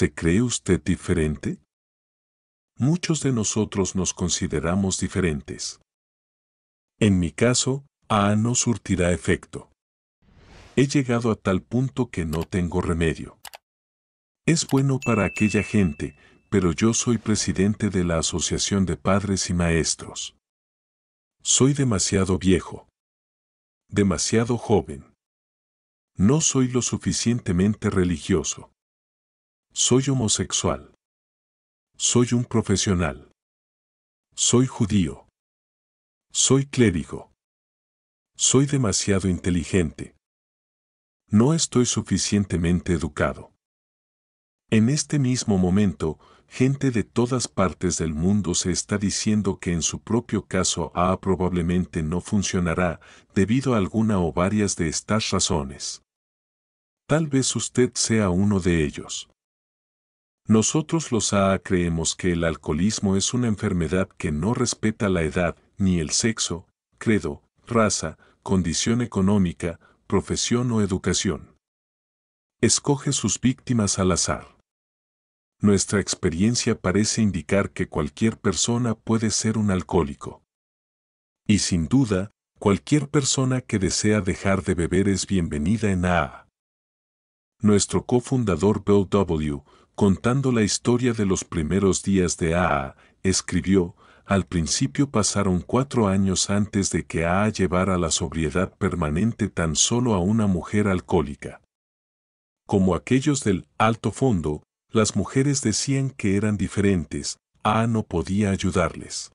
¿Se cree usted diferente? Muchos de nosotros nos consideramos diferentes. En mi caso, A no surtirá efecto. He llegado a tal punto que no tengo remedio. Es bueno para aquella gente, pero yo soy presidente de la Asociación de Padres y Maestros. Soy demasiado viejo. Demasiado joven. No soy lo suficientemente religioso. Soy homosexual. Soy un profesional. Soy judío. Soy clérigo. Soy demasiado inteligente. No estoy suficientemente educado. En este mismo momento, gente de todas partes del mundo se está diciendo que en su propio caso A probablemente no funcionará debido a alguna o varias de estas razones. Tal vez usted sea uno de ellos. Nosotros los AA creemos que el alcoholismo es una enfermedad que no respeta la edad, ni el sexo, credo, raza, condición económica, profesión o educación. Escoge sus víctimas al azar. Nuestra experiencia parece indicar que cualquier persona puede ser un alcohólico. Y sin duda, cualquier persona que desea dejar de beber es bienvenida en AA. Nuestro cofundador Bill W contando la historia de los primeros días de AA, escribió, al principio pasaron cuatro años antes de que AA llevara la sobriedad permanente tan solo a una mujer alcohólica. Como aquellos del alto fondo, las mujeres decían que eran diferentes, AA no podía ayudarles.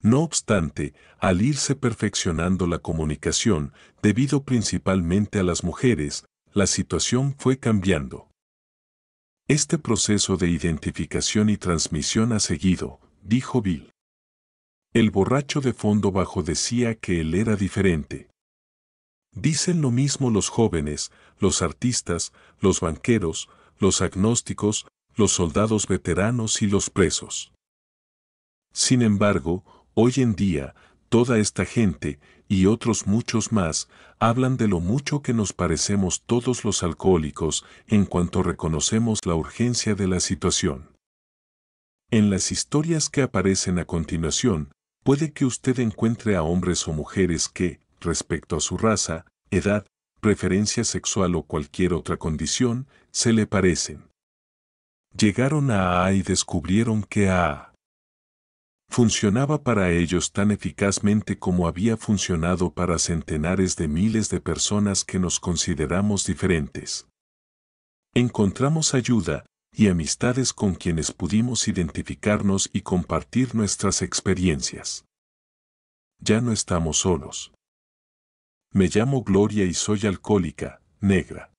No obstante, al irse perfeccionando la comunicación, debido principalmente a las mujeres, la situación fue cambiando. Este proceso de identificación y transmisión ha seguido, dijo Bill. El borracho de fondo bajo decía que él era diferente. Dicen lo mismo los jóvenes, los artistas, los banqueros, los agnósticos, los soldados veteranos y los presos. Sin embargo, hoy en día, Toda esta gente, y otros muchos más, hablan de lo mucho que nos parecemos todos los alcohólicos en cuanto reconocemos la urgencia de la situación. En las historias que aparecen a continuación, puede que usted encuentre a hombres o mujeres que, respecto a su raza, edad, preferencia sexual o cualquier otra condición, se le parecen. Llegaron a A y descubrieron que A funcionaba para ellos tan eficazmente como había funcionado para centenares de miles de personas que nos consideramos diferentes. Encontramos ayuda y amistades con quienes pudimos identificarnos y compartir nuestras experiencias. Ya no estamos solos. Me llamo Gloria y soy alcohólica, negra.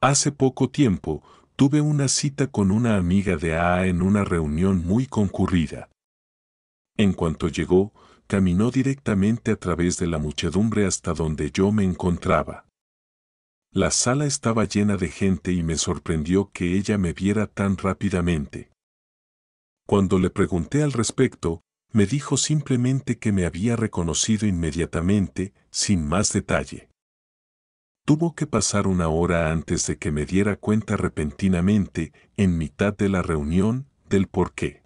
Hace poco tiempo, tuve una cita con una amiga de AA en una reunión muy concurrida. En cuanto llegó, caminó directamente a través de la muchedumbre hasta donde yo me encontraba. La sala estaba llena de gente y me sorprendió que ella me viera tan rápidamente. Cuando le pregunté al respecto, me dijo simplemente que me había reconocido inmediatamente, sin más detalle. Tuvo que pasar una hora antes de que me diera cuenta repentinamente, en mitad de la reunión, del por qué.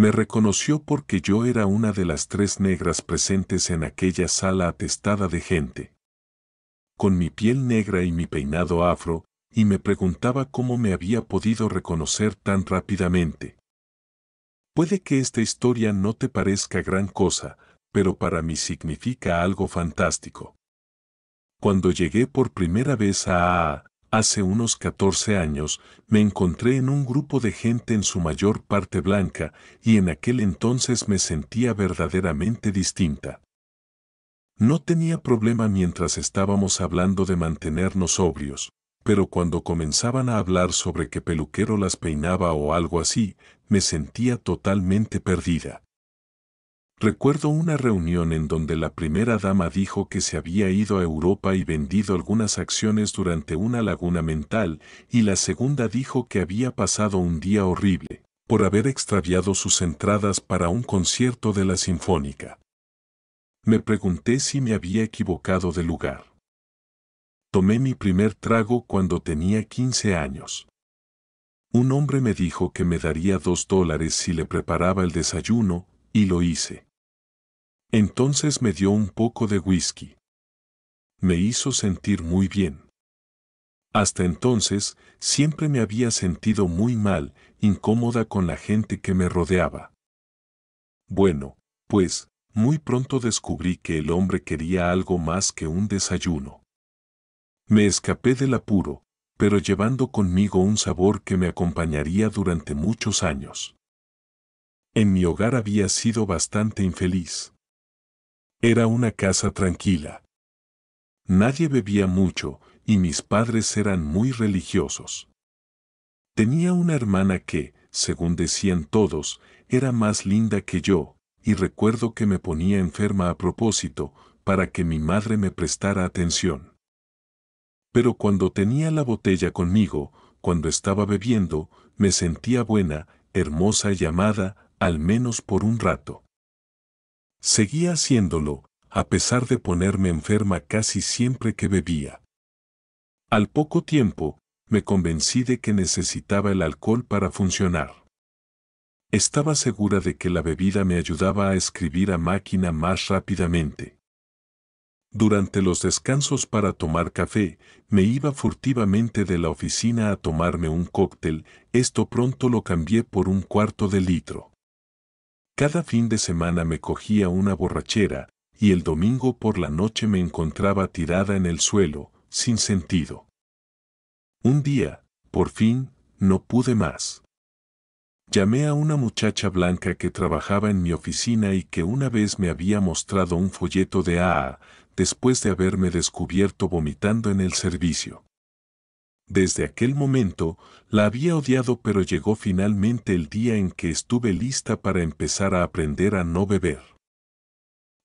Me reconoció porque yo era una de las tres negras presentes en aquella sala atestada de gente. Con mi piel negra y mi peinado afro, y me preguntaba cómo me había podido reconocer tan rápidamente. Puede que esta historia no te parezca gran cosa, pero para mí significa algo fantástico. Cuando llegué por primera vez a Hace unos 14 años me encontré en un grupo de gente en su mayor parte blanca y en aquel entonces me sentía verdaderamente distinta. No tenía problema mientras estábamos hablando de mantenernos sobrios, pero cuando comenzaban a hablar sobre que peluquero las peinaba o algo así, me sentía totalmente perdida. Recuerdo una reunión en donde la primera dama dijo que se había ido a Europa y vendido algunas acciones durante una laguna mental, y la segunda dijo que había pasado un día horrible, por haber extraviado sus entradas para un concierto de la Sinfónica. Me pregunté si me había equivocado de lugar. Tomé mi primer trago cuando tenía 15 años. Un hombre me dijo que me daría dos dólares si le preparaba el desayuno, y lo hice. Entonces me dio un poco de whisky. Me hizo sentir muy bien. Hasta entonces, siempre me había sentido muy mal, incómoda con la gente que me rodeaba. Bueno, pues, muy pronto descubrí que el hombre quería algo más que un desayuno. Me escapé del apuro, pero llevando conmigo un sabor que me acompañaría durante muchos años. En mi hogar había sido bastante infeliz. Era una casa tranquila. Nadie bebía mucho y mis padres eran muy religiosos. Tenía una hermana que, según decían todos, era más linda que yo, y recuerdo que me ponía enferma a propósito para que mi madre me prestara atención. Pero cuando tenía la botella conmigo, cuando estaba bebiendo, me sentía buena, hermosa y amada, al menos por un rato. Seguía haciéndolo, a pesar de ponerme enferma casi siempre que bebía. Al poco tiempo, me convencí de que necesitaba el alcohol para funcionar. Estaba segura de que la bebida me ayudaba a escribir a máquina más rápidamente. Durante los descansos para tomar café, me iba furtivamente de la oficina a tomarme un cóctel, esto pronto lo cambié por un cuarto de litro. Cada fin de semana me cogía una borrachera, y el domingo por la noche me encontraba tirada en el suelo, sin sentido. Un día, por fin, no pude más. Llamé a una muchacha blanca que trabajaba en mi oficina y que una vez me había mostrado un folleto de AA, después de haberme descubierto vomitando en el servicio. Desde aquel momento, la había odiado pero llegó finalmente el día en que estuve lista para empezar a aprender a no beber.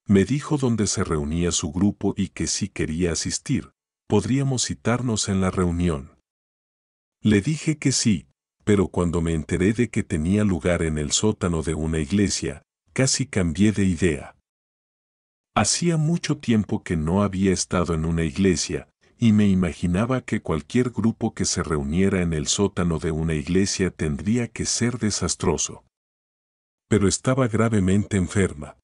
Me dijo dónde se reunía su grupo y que si quería asistir, podríamos citarnos en la reunión. Le dije que sí, pero cuando me enteré de que tenía lugar en el sótano de una iglesia, casi cambié de idea. Hacía mucho tiempo que no había estado en una iglesia, y me imaginaba que cualquier grupo que se reuniera en el sótano de una iglesia tendría que ser desastroso. Pero estaba gravemente enferma.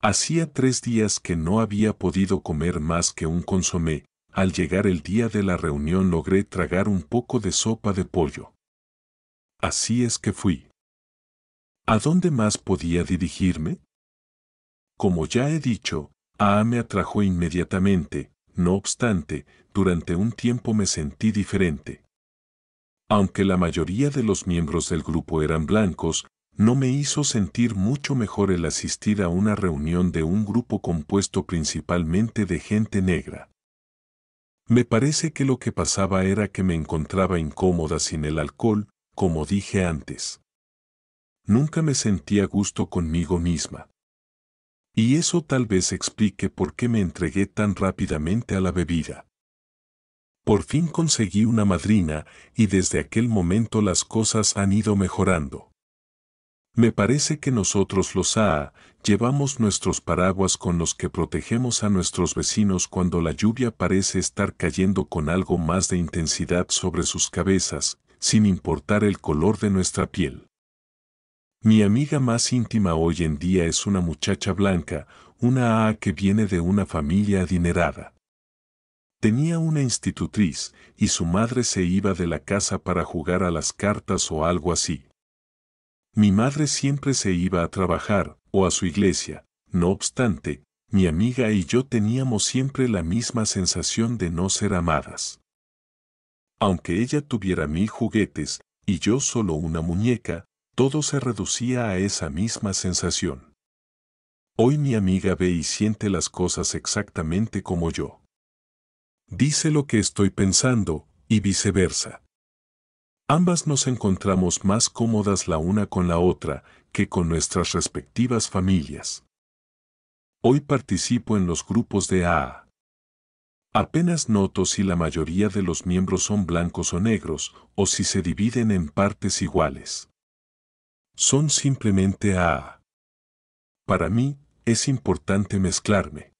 Hacía tres días que no había podido comer más que un consomé, al llegar el día de la reunión logré tragar un poco de sopa de pollo. Así es que fui. ¿A dónde más podía dirigirme? Como ya he dicho, a me atrajo inmediatamente, no obstante, durante un tiempo me sentí diferente. Aunque la mayoría de los miembros del grupo eran blancos, no me hizo sentir mucho mejor el asistir a una reunión de un grupo compuesto principalmente de gente negra. Me parece que lo que pasaba era que me encontraba incómoda sin el alcohol, como dije antes. Nunca me sentía gusto conmigo misma. Y eso tal vez explique por qué me entregué tan rápidamente a la bebida. Por fin conseguí una madrina y desde aquel momento las cosas han ido mejorando. Me parece que nosotros los AA llevamos nuestros paraguas con los que protegemos a nuestros vecinos cuando la lluvia parece estar cayendo con algo más de intensidad sobre sus cabezas, sin importar el color de nuestra piel. Mi amiga más íntima hoy en día es una muchacha blanca, una A que viene de una familia adinerada. Tenía una institutriz, y su madre se iba de la casa para jugar a las cartas o algo así. Mi madre siempre se iba a trabajar, o a su iglesia, no obstante, mi amiga y yo teníamos siempre la misma sensación de no ser amadas. Aunque ella tuviera mil juguetes, y yo solo una muñeca, todo se reducía a esa misma sensación. Hoy mi amiga ve y siente las cosas exactamente como yo. Dice lo que estoy pensando, y viceversa. Ambas nos encontramos más cómodas la una con la otra que con nuestras respectivas familias. Hoy participo en los grupos de AA. Apenas noto si la mayoría de los miembros son blancos o negros, o si se dividen en partes iguales son simplemente a... Para mí, es importante mezclarme.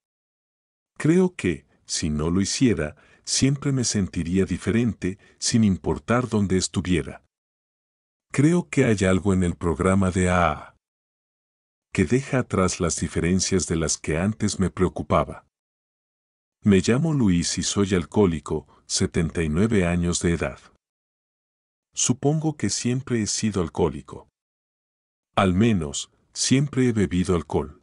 Creo que, si no lo hiciera, siempre me sentiría diferente, sin importar dónde estuviera. Creo que hay algo en el programa de AA que deja atrás las diferencias de las que antes me preocupaba. Me llamo Luis y soy alcohólico, 79 años de edad. Supongo que siempre he sido alcohólico. Al menos, siempre he bebido alcohol.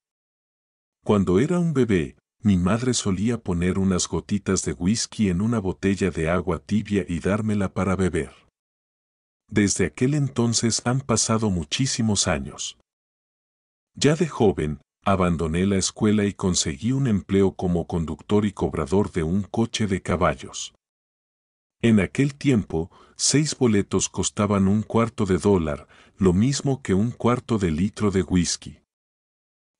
Cuando era un bebé, mi madre solía poner unas gotitas de whisky en una botella de agua tibia y dármela para beber. Desde aquel entonces han pasado muchísimos años. Ya de joven, abandoné la escuela y conseguí un empleo como conductor y cobrador de un coche de caballos. En aquel tiempo, seis boletos costaban un cuarto de dólar, lo mismo que un cuarto de litro de whisky.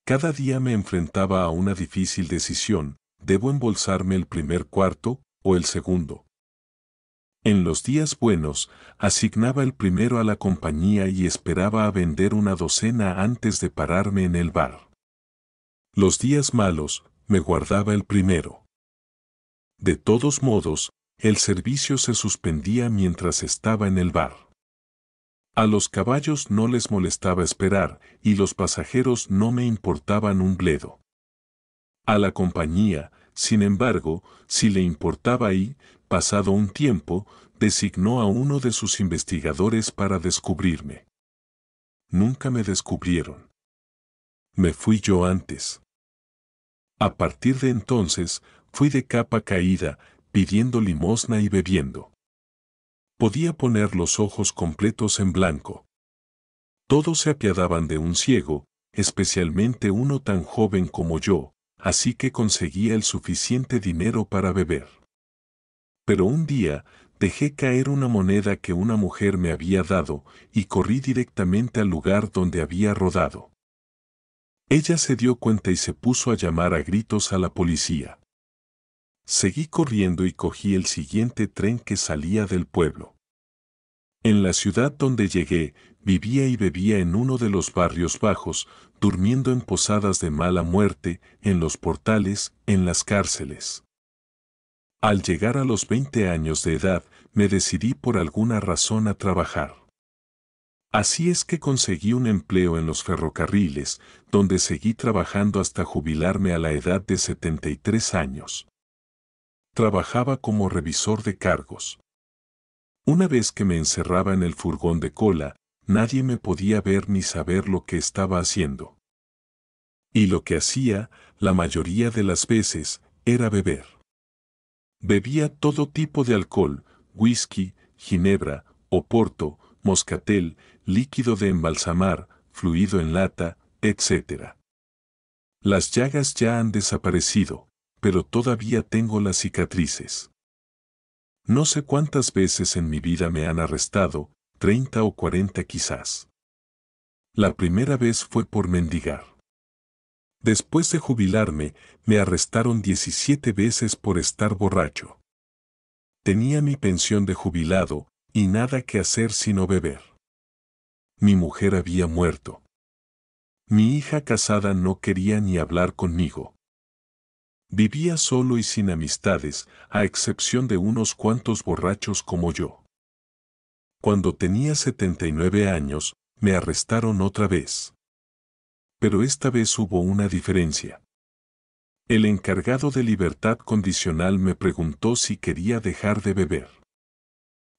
Cada día me enfrentaba a una difícil decisión, ¿debo embolsarme el primer cuarto o el segundo? En los días buenos, asignaba el primero a la compañía y esperaba a vender una docena antes de pararme en el bar. Los días malos, me guardaba el primero. De todos modos, el servicio se suspendía mientras estaba en el bar. A los caballos no les molestaba esperar y los pasajeros no me importaban un bledo. A la compañía, sin embargo, si le importaba y, pasado un tiempo, designó a uno de sus investigadores para descubrirme. Nunca me descubrieron. Me fui yo antes. A partir de entonces, fui de capa caída, pidiendo limosna y bebiendo podía poner los ojos completos en blanco. Todos se apiadaban de un ciego, especialmente uno tan joven como yo, así que conseguía el suficiente dinero para beber. Pero un día dejé caer una moneda que una mujer me había dado y corrí directamente al lugar donde había rodado. Ella se dio cuenta y se puso a llamar a gritos a la policía. Seguí corriendo y cogí el siguiente tren que salía del pueblo. En la ciudad donde llegué, vivía y bebía en uno de los barrios bajos, durmiendo en posadas de mala muerte, en los portales, en las cárceles. Al llegar a los 20 años de edad, me decidí por alguna razón a trabajar. Así es que conseguí un empleo en los ferrocarriles, donde seguí trabajando hasta jubilarme a la edad de 73 años. Trabajaba como revisor de cargos. Una vez que me encerraba en el furgón de cola, nadie me podía ver ni saber lo que estaba haciendo. Y lo que hacía, la mayoría de las veces, era beber. Bebía todo tipo de alcohol, whisky, ginebra, oporto, moscatel, líquido de embalsamar, fluido en lata, etc. Las llagas ya han desaparecido, pero todavía tengo las cicatrices. No sé cuántas veces en mi vida me han arrestado, 30 o 40 quizás. La primera vez fue por mendigar. Después de jubilarme, me arrestaron 17 veces por estar borracho. Tenía mi pensión de jubilado y nada que hacer sino beber. Mi mujer había muerto. Mi hija casada no quería ni hablar conmigo. Vivía solo y sin amistades, a excepción de unos cuantos borrachos como yo. Cuando tenía 79 años, me arrestaron otra vez. Pero esta vez hubo una diferencia. El encargado de libertad condicional me preguntó si quería dejar de beber.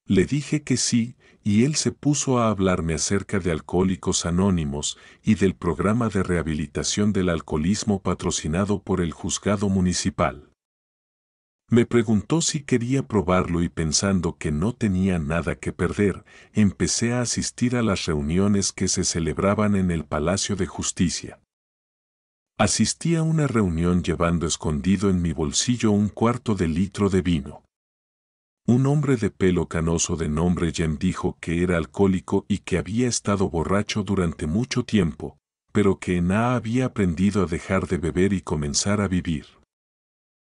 Le dije que sí, y él se puso a hablarme acerca de Alcohólicos Anónimos y del programa de rehabilitación del alcoholismo patrocinado por el juzgado municipal. Me preguntó si quería probarlo y pensando que no tenía nada que perder, empecé a asistir a las reuniones que se celebraban en el Palacio de Justicia. Asistí a una reunión llevando escondido en mi bolsillo un cuarto de litro de vino. Un hombre de pelo canoso de nombre Jen dijo que era alcohólico y que había estado borracho durante mucho tiempo, pero que A había aprendido a dejar de beber y comenzar a vivir.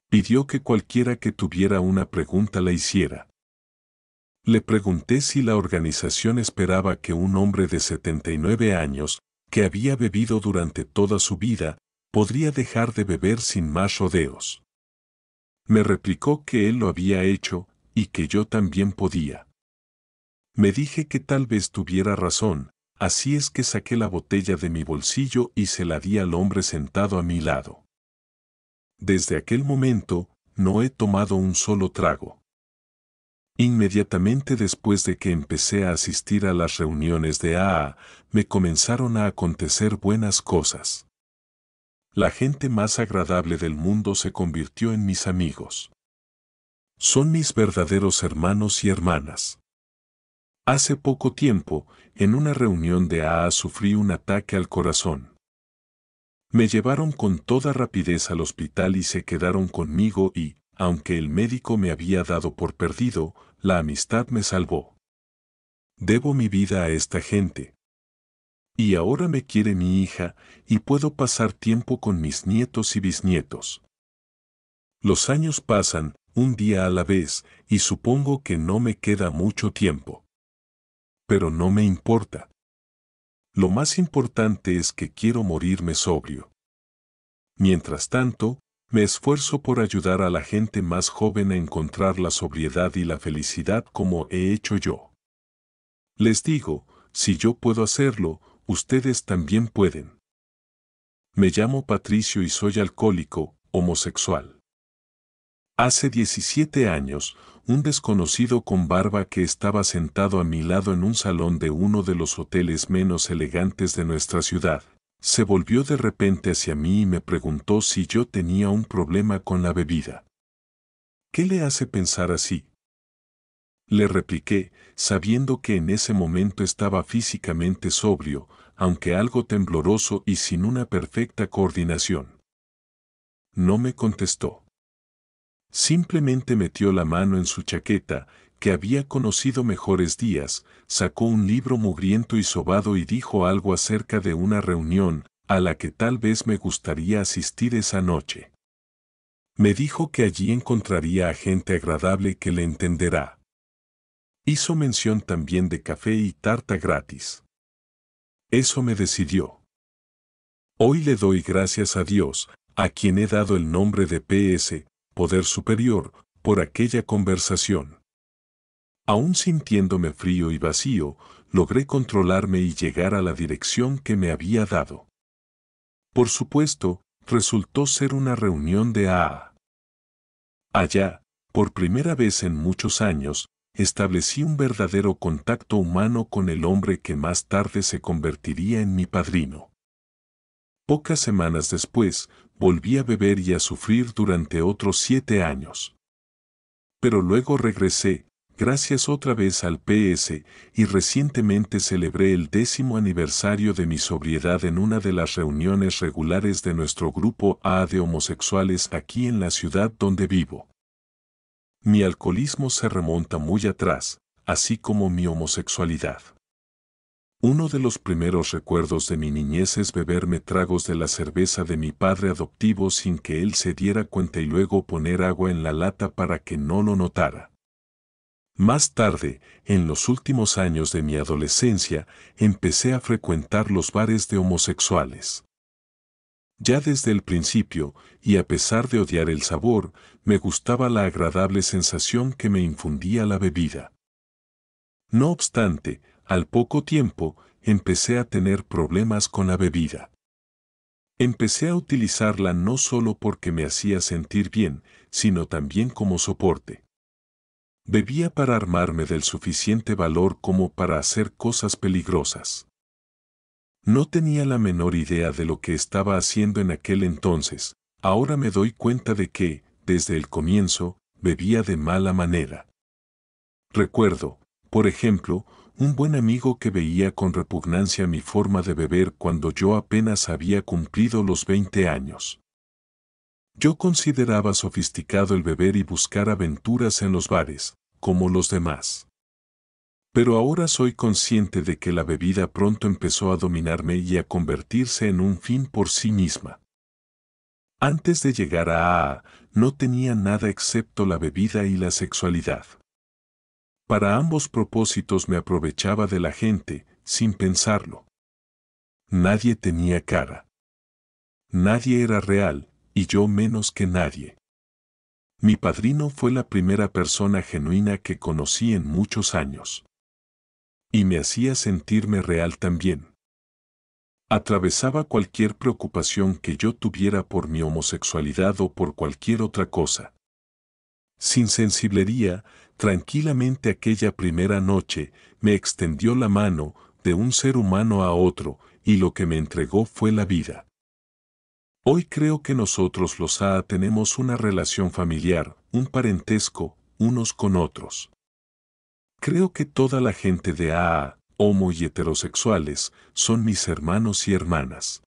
Pidió que cualquiera que tuviera una pregunta la hiciera. Le pregunté si la organización esperaba que un hombre de 79 años, que había bebido durante toda su vida, podría dejar de beber sin más rodeos. Me replicó que él lo había hecho, y que yo también podía. Me dije que tal vez tuviera razón, así es que saqué la botella de mi bolsillo y se la di al hombre sentado a mi lado. Desde aquel momento, no he tomado un solo trago. Inmediatamente después de que empecé a asistir a las reuniones de AA, me comenzaron a acontecer buenas cosas. La gente más agradable del mundo se convirtió en mis amigos son mis verdaderos hermanos y hermanas. Hace poco tiempo, en una reunión de AA sufrí un ataque al corazón. Me llevaron con toda rapidez al hospital y se quedaron conmigo y, aunque el médico me había dado por perdido, la amistad me salvó. Debo mi vida a esta gente. Y ahora me quiere mi hija y puedo pasar tiempo con mis nietos y bisnietos. Los años pasan un día a la vez, y supongo que no me queda mucho tiempo. Pero no me importa. Lo más importante es que quiero morirme sobrio. Mientras tanto, me esfuerzo por ayudar a la gente más joven a encontrar la sobriedad y la felicidad como he hecho yo. Les digo, si yo puedo hacerlo, ustedes también pueden. Me llamo Patricio y soy alcohólico, homosexual. Hace 17 años, un desconocido con barba que estaba sentado a mi lado en un salón de uno de los hoteles menos elegantes de nuestra ciudad, se volvió de repente hacia mí y me preguntó si yo tenía un problema con la bebida. ¿Qué le hace pensar así? Le repliqué, sabiendo que en ese momento estaba físicamente sobrio, aunque algo tembloroso y sin una perfecta coordinación. No me contestó. Simplemente metió la mano en su chaqueta, que había conocido mejores días, sacó un libro mugriento y sobado y dijo algo acerca de una reunión, a la que tal vez me gustaría asistir esa noche. Me dijo que allí encontraría a gente agradable que le entenderá. Hizo mención también de café y tarta gratis. Eso me decidió. Hoy le doy gracias a Dios, a quien he dado el nombre de PS, poder superior por aquella conversación. Aún sintiéndome frío y vacío, logré controlarme y llegar a la dirección que me había dado. Por supuesto, resultó ser una reunión de AA. Allá, por primera vez en muchos años, establecí un verdadero contacto humano con el hombre que más tarde se convertiría en mi padrino. Pocas semanas después, volví a beber y a sufrir durante otros siete años. Pero luego regresé, gracias otra vez al PS, y recientemente celebré el décimo aniversario de mi sobriedad en una de las reuniones regulares de nuestro grupo A de homosexuales aquí en la ciudad donde vivo. Mi alcoholismo se remonta muy atrás, así como mi homosexualidad. Uno de los primeros recuerdos de mi niñez es beberme tragos de la cerveza de mi padre adoptivo sin que él se diera cuenta y luego poner agua en la lata para que no lo notara. Más tarde, en los últimos años de mi adolescencia, empecé a frecuentar los bares de homosexuales. Ya desde el principio, y a pesar de odiar el sabor, me gustaba la agradable sensación que me infundía la bebida. No obstante, al poco tiempo, empecé a tener problemas con la bebida. Empecé a utilizarla no solo porque me hacía sentir bien, sino también como soporte. Bebía para armarme del suficiente valor como para hacer cosas peligrosas. No tenía la menor idea de lo que estaba haciendo en aquel entonces, ahora me doy cuenta de que, desde el comienzo, bebía de mala manera. Recuerdo, por ejemplo, un buen amigo que veía con repugnancia mi forma de beber cuando yo apenas había cumplido los 20 años. Yo consideraba sofisticado el beber y buscar aventuras en los bares, como los demás. Pero ahora soy consciente de que la bebida pronto empezó a dominarme y a convertirse en un fin por sí misma. Antes de llegar a AA, no tenía nada excepto la bebida y la sexualidad. Para ambos propósitos me aprovechaba de la gente, sin pensarlo. Nadie tenía cara. Nadie era real, y yo menos que nadie. Mi padrino fue la primera persona genuina que conocí en muchos años. Y me hacía sentirme real también. Atravesaba cualquier preocupación que yo tuviera por mi homosexualidad o por cualquier otra cosa. Sin sensiblería, Tranquilamente aquella primera noche me extendió la mano de un ser humano a otro y lo que me entregó fue la vida. Hoy creo que nosotros los AA tenemos una relación familiar, un parentesco, unos con otros. Creo que toda la gente de AA, homo y heterosexuales, son mis hermanos y hermanas.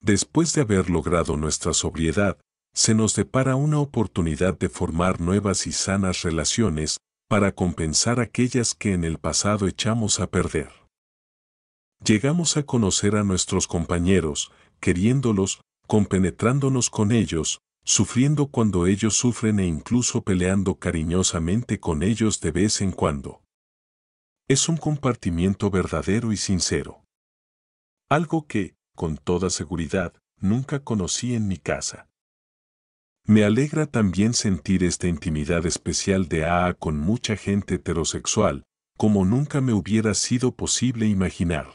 Después de haber logrado nuestra sobriedad, se nos depara una oportunidad de formar nuevas y sanas relaciones para compensar aquellas que en el pasado echamos a perder. Llegamos a conocer a nuestros compañeros, queriéndolos, compenetrándonos con ellos, sufriendo cuando ellos sufren e incluso peleando cariñosamente con ellos de vez en cuando. Es un compartimiento verdadero y sincero. Algo que, con toda seguridad, nunca conocí en mi casa. Me alegra también sentir esta intimidad especial de AA con mucha gente heterosexual, como nunca me hubiera sido posible imaginar.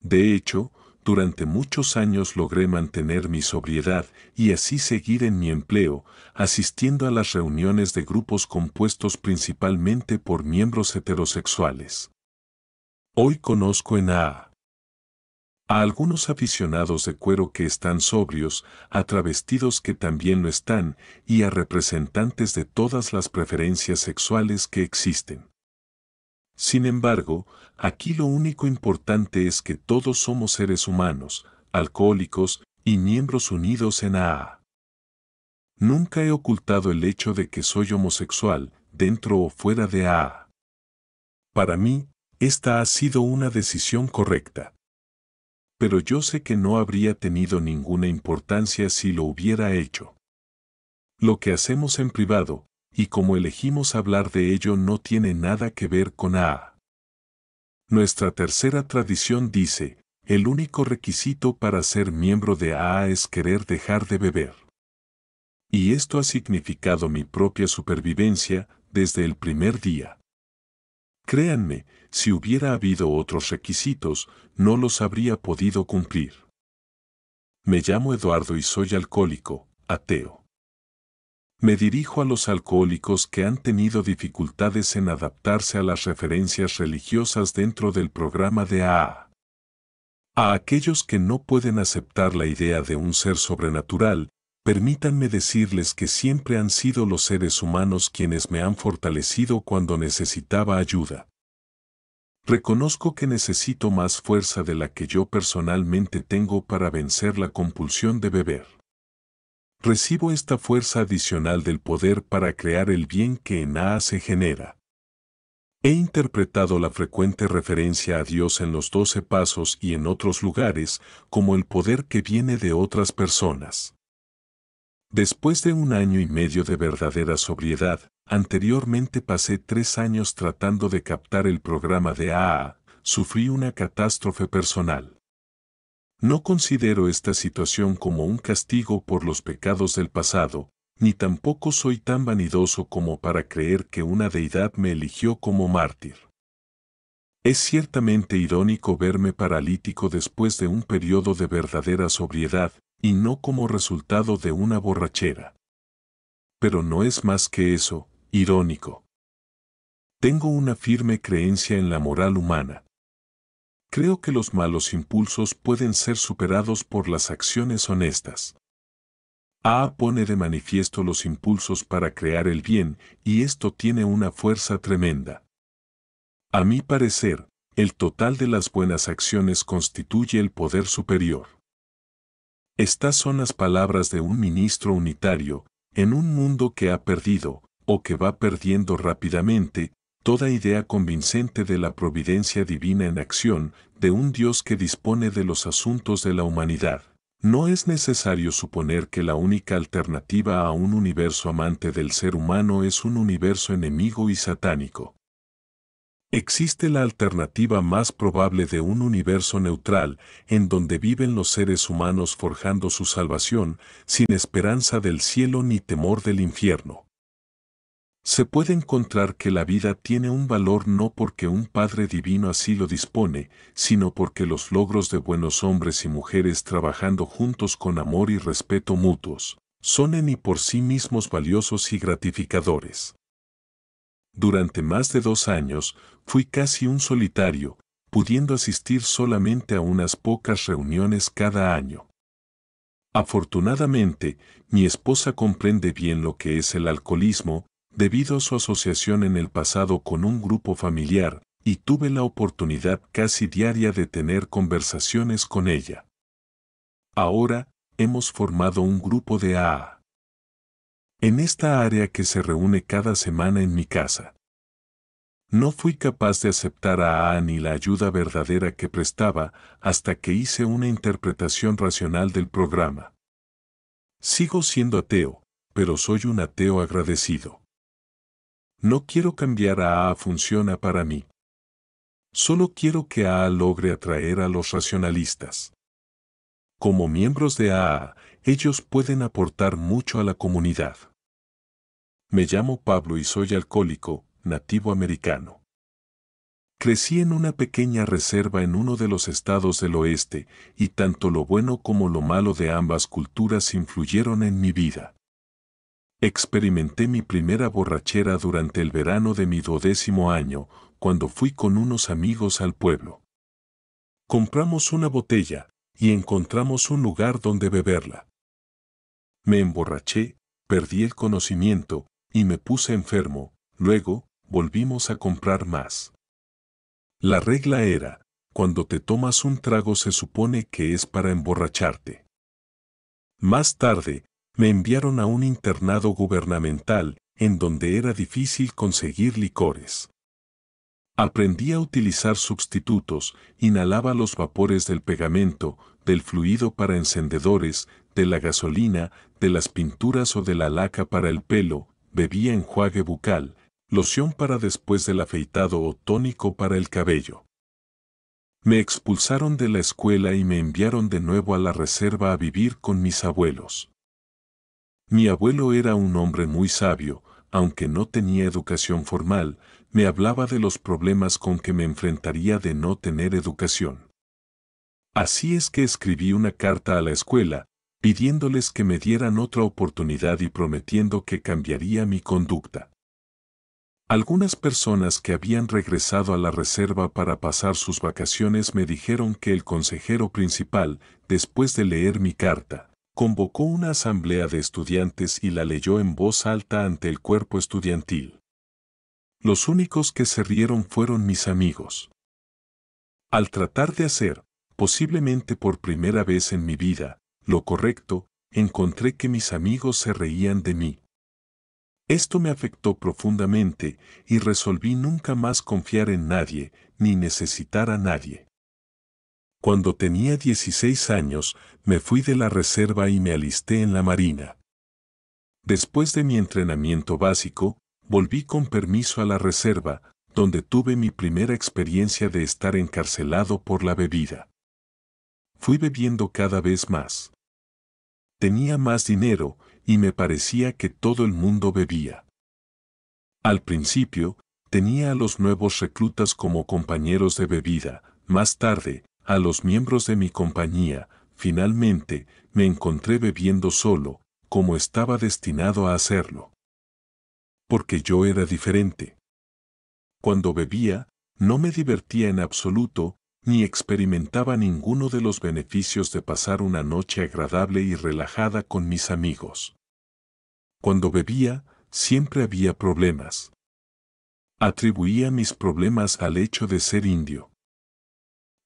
De hecho, durante muchos años logré mantener mi sobriedad y así seguir en mi empleo, asistiendo a las reuniones de grupos compuestos principalmente por miembros heterosexuales. Hoy conozco en AA a algunos aficionados de cuero que están sobrios, a travestidos que también lo están y a representantes de todas las preferencias sexuales que existen. Sin embargo, aquí lo único importante es que todos somos seres humanos, alcohólicos y miembros unidos en AA. Nunca he ocultado el hecho de que soy homosexual, dentro o fuera de AA. Para mí, esta ha sido una decisión correcta pero yo sé que no habría tenido ninguna importancia si lo hubiera hecho. Lo que hacemos en privado, y como elegimos hablar de ello no tiene nada que ver con AA. Nuestra tercera tradición dice, el único requisito para ser miembro de AA es querer dejar de beber. Y esto ha significado mi propia supervivencia desde el primer día. Créanme, si hubiera habido otros requisitos, no los habría podido cumplir. Me llamo Eduardo y soy alcohólico, ateo. Me dirijo a los alcohólicos que han tenido dificultades en adaptarse a las referencias religiosas dentro del programa de AA. A aquellos que no pueden aceptar la idea de un ser sobrenatural permítanme decirles que siempre han sido los seres humanos quienes me han fortalecido cuando necesitaba ayuda. Reconozco que necesito más fuerza de la que yo personalmente tengo para vencer la compulsión de beber. Recibo esta fuerza adicional del poder para crear el bien que en AA se genera. He interpretado la frecuente referencia a Dios en los doce pasos y en otros lugares como el poder que viene de otras personas. Después de un año y medio de verdadera sobriedad, anteriormente pasé tres años tratando de captar el programa de AA, sufrí una catástrofe personal. No considero esta situación como un castigo por los pecados del pasado, ni tampoco soy tan vanidoso como para creer que una deidad me eligió como mártir. Es ciertamente irónico verme paralítico después de un periodo de verdadera sobriedad, y no como resultado de una borrachera. Pero no es más que eso, irónico. Tengo una firme creencia en la moral humana. Creo que los malos impulsos pueden ser superados por las acciones honestas. A pone de manifiesto los impulsos para crear el bien y esto tiene una fuerza tremenda. A mi parecer, el total de las buenas acciones constituye el poder superior. Estas son las palabras de un ministro unitario, en un mundo que ha perdido, o que va perdiendo rápidamente, toda idea convincente de la providencia divina en acción, de un Dios que dispone de los asuntos de la humanidad. No es necesario suponer que la única alternativa a un universo amante del ser humano es un universo enemigo y satánico. Existe la alternativa más probable de un universo neutral en donde viven los seres humanos forjando su salvación sin esperanza del cielo ni temor del infierno. Se puede encontrar que la vida tiene un valor no porque un Padre Divino así lo dispone, sino porque los logros de buenos hombres y mujeres trabajando juntos con amor y respeto mutuos, son en y por sí mismos valiosos y gratificadores. Durante más de dos años, fui casi un solitario, pudiendo asistir solamente a unas pocas reuniones cada año. Afortunadamente, mi esposa comprende bien lo que es el alcoholismo, debido a su asociación en el pasado con un grupo familiar, y tuve la oportunidad casi diaria de tener conversaciones con ella. Ahora, hemos formado un grupo de AA en esta área que se reúne cada semana en mi casa. No fui capaz de aceptar a A.A. ni la ayuda verdadera que prestaba hasta que hice una interpretación racional del programa. Sigo siendo ateo, pero soy un ateo agradecido. No quiero cambiar a A.A. funciona para mí. Solo quiero que AA logre atraer a los racionalistas. Como miembros de AA, ellos pueden aportar mucho a la comunidad. Me llamo Pablo y soy alcohólico, nativo americano. Crecí en una pequeña reserva en uno de los estados del oeste, y tanto lo bueno como lo malo de ambas culturas influyeron en mi vida. Experimenté mi primera borrachera durante el verano de mi duodécimo año, cuando fui con unos amigos al pueblo. Compramos una botella, y encontramos un lugar donde beberla me emborraché, perdí el conocimiento, y me puse enfermo, luego, volvimos a comprar más. La regla era, cuando te tomas un trago se supone que es para emborracharte. Más tarde, me enviaron a un internado gubernamental, en donde era difícil conseguir licores. Aprendí a utilizar sustitutos, inhalaba los vapores del pegamento, del fluido para encendedores, de la gasolina, de las pinturas o de la laca para el pelo, bebía enjuague bucal, loción para después del afeitado o tónico para el cabello. Me expulsaron de la escuela y me enviaron de nuevo a la reserva a vivir con mis abuelos. Mi abuelo era un hombre muy sabio, aunque no tenía educación formal, me hablaba de los problemas con que me enfrentaría de no tener educación. Así es que escribí una carta a la escuela, pidiéndoles que me dieran otra oportunidad y prometiendo que cambiaría mi conducta. Algunas personas que habían regresado a la reserva para pasar sus vacaciones me dijeron que el consejero principal, después de leer mi carta, convocó una asamblea de estudiantes y la leyó en voz alta ante el cuerpo estudiantil. Los únicos que se rieron fueron mis amigos. Al tratar de hacer, posiblemente por primera vez en mi vida, lo correcto, encontré que mis amigos se reían de mí. Esto me afectó profundamente y resolví nunca más confiar en nadie, ni necesitar a nadie. Cuando tenía 16 años, me fui de la reserva y me alisté en la Marina. Después de mi entrenamiento básico, volví con permiso a la reserva, donde tuve mi primera experiencia de estar encarcelado por la bebida. Fui bebiendo cada vez más. Tenía más dinero y me parecía que todo el mundo bebía. Al principio, tenía a los nuevos reclutas como compañeros de bebida, más tarde, a los miembros de mi compañía, finalmente, me encontré bebiendo solo, como estaba destinado a hacerlo. Porque yo era diferente. Cuando bebía, no me divertía en absoluto, ni experimentaba ninguno de los beneficios de pasar una noche agradable y relajada con mis amigos. Cuando bebía, siempre había problemas. Atribuía mis problemas al hecho de ser indio.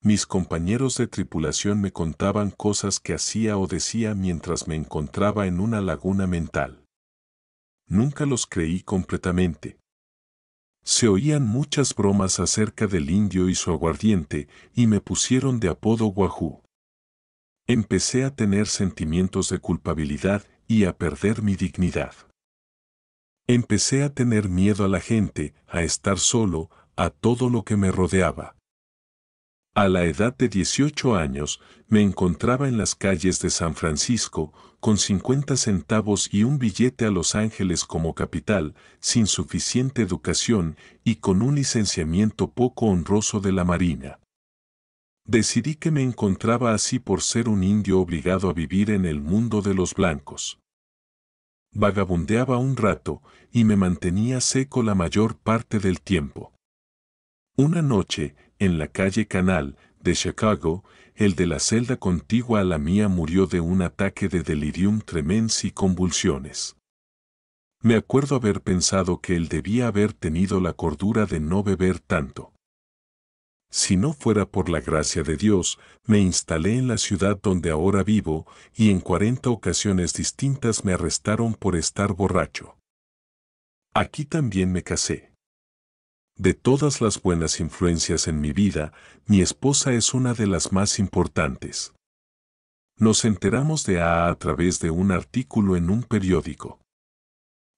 Mis compañeros de tripulación me contaban cosas que hacía o decía mientras me encontraba en una laguna mental. Nunca los creí completamente. Se oían muchas bromas acerca del indio y su aguardiente, y me pusieron de apodo Guajú. Empecé a tener sentimientos de culpabilidad y a perder mi dignidad. Empecé a tener miedo a la gente, a estar solo, a todo lo que me rodeaba. A la edad de 18 años, me encontraba en las calles de San Francisco, con 50 centavos y un billete a Los Ángeles como capital, sin suficiente educación y con un licenciamiento poco honroso de la Marina. Decidí que me encontraba así por ser un indio obligado a vivir en el mundo de los blancos. Vagabundeaba un rato y me mantenía seco la mayor parte del tiempo. Una noche, en la calle Canal, de Chicago, el de la celda contigua a la mía murió de un ataque de delirium tremens y convulsiones. Me acuerdo haber pensado que él debía haber tenido la cordura de no beber tanto. Si no fuera por la gracia de Dios, me instalé en la ciudad donde ahora vivo y en cuarenta ocasiones distintas me arrestaron por estar borracho. Aquí también me casé. De todas las buenas influencias en mi vida, mi esposa es una de las más importantes. Nos enteramos de AA a través de un artículo en un periódico.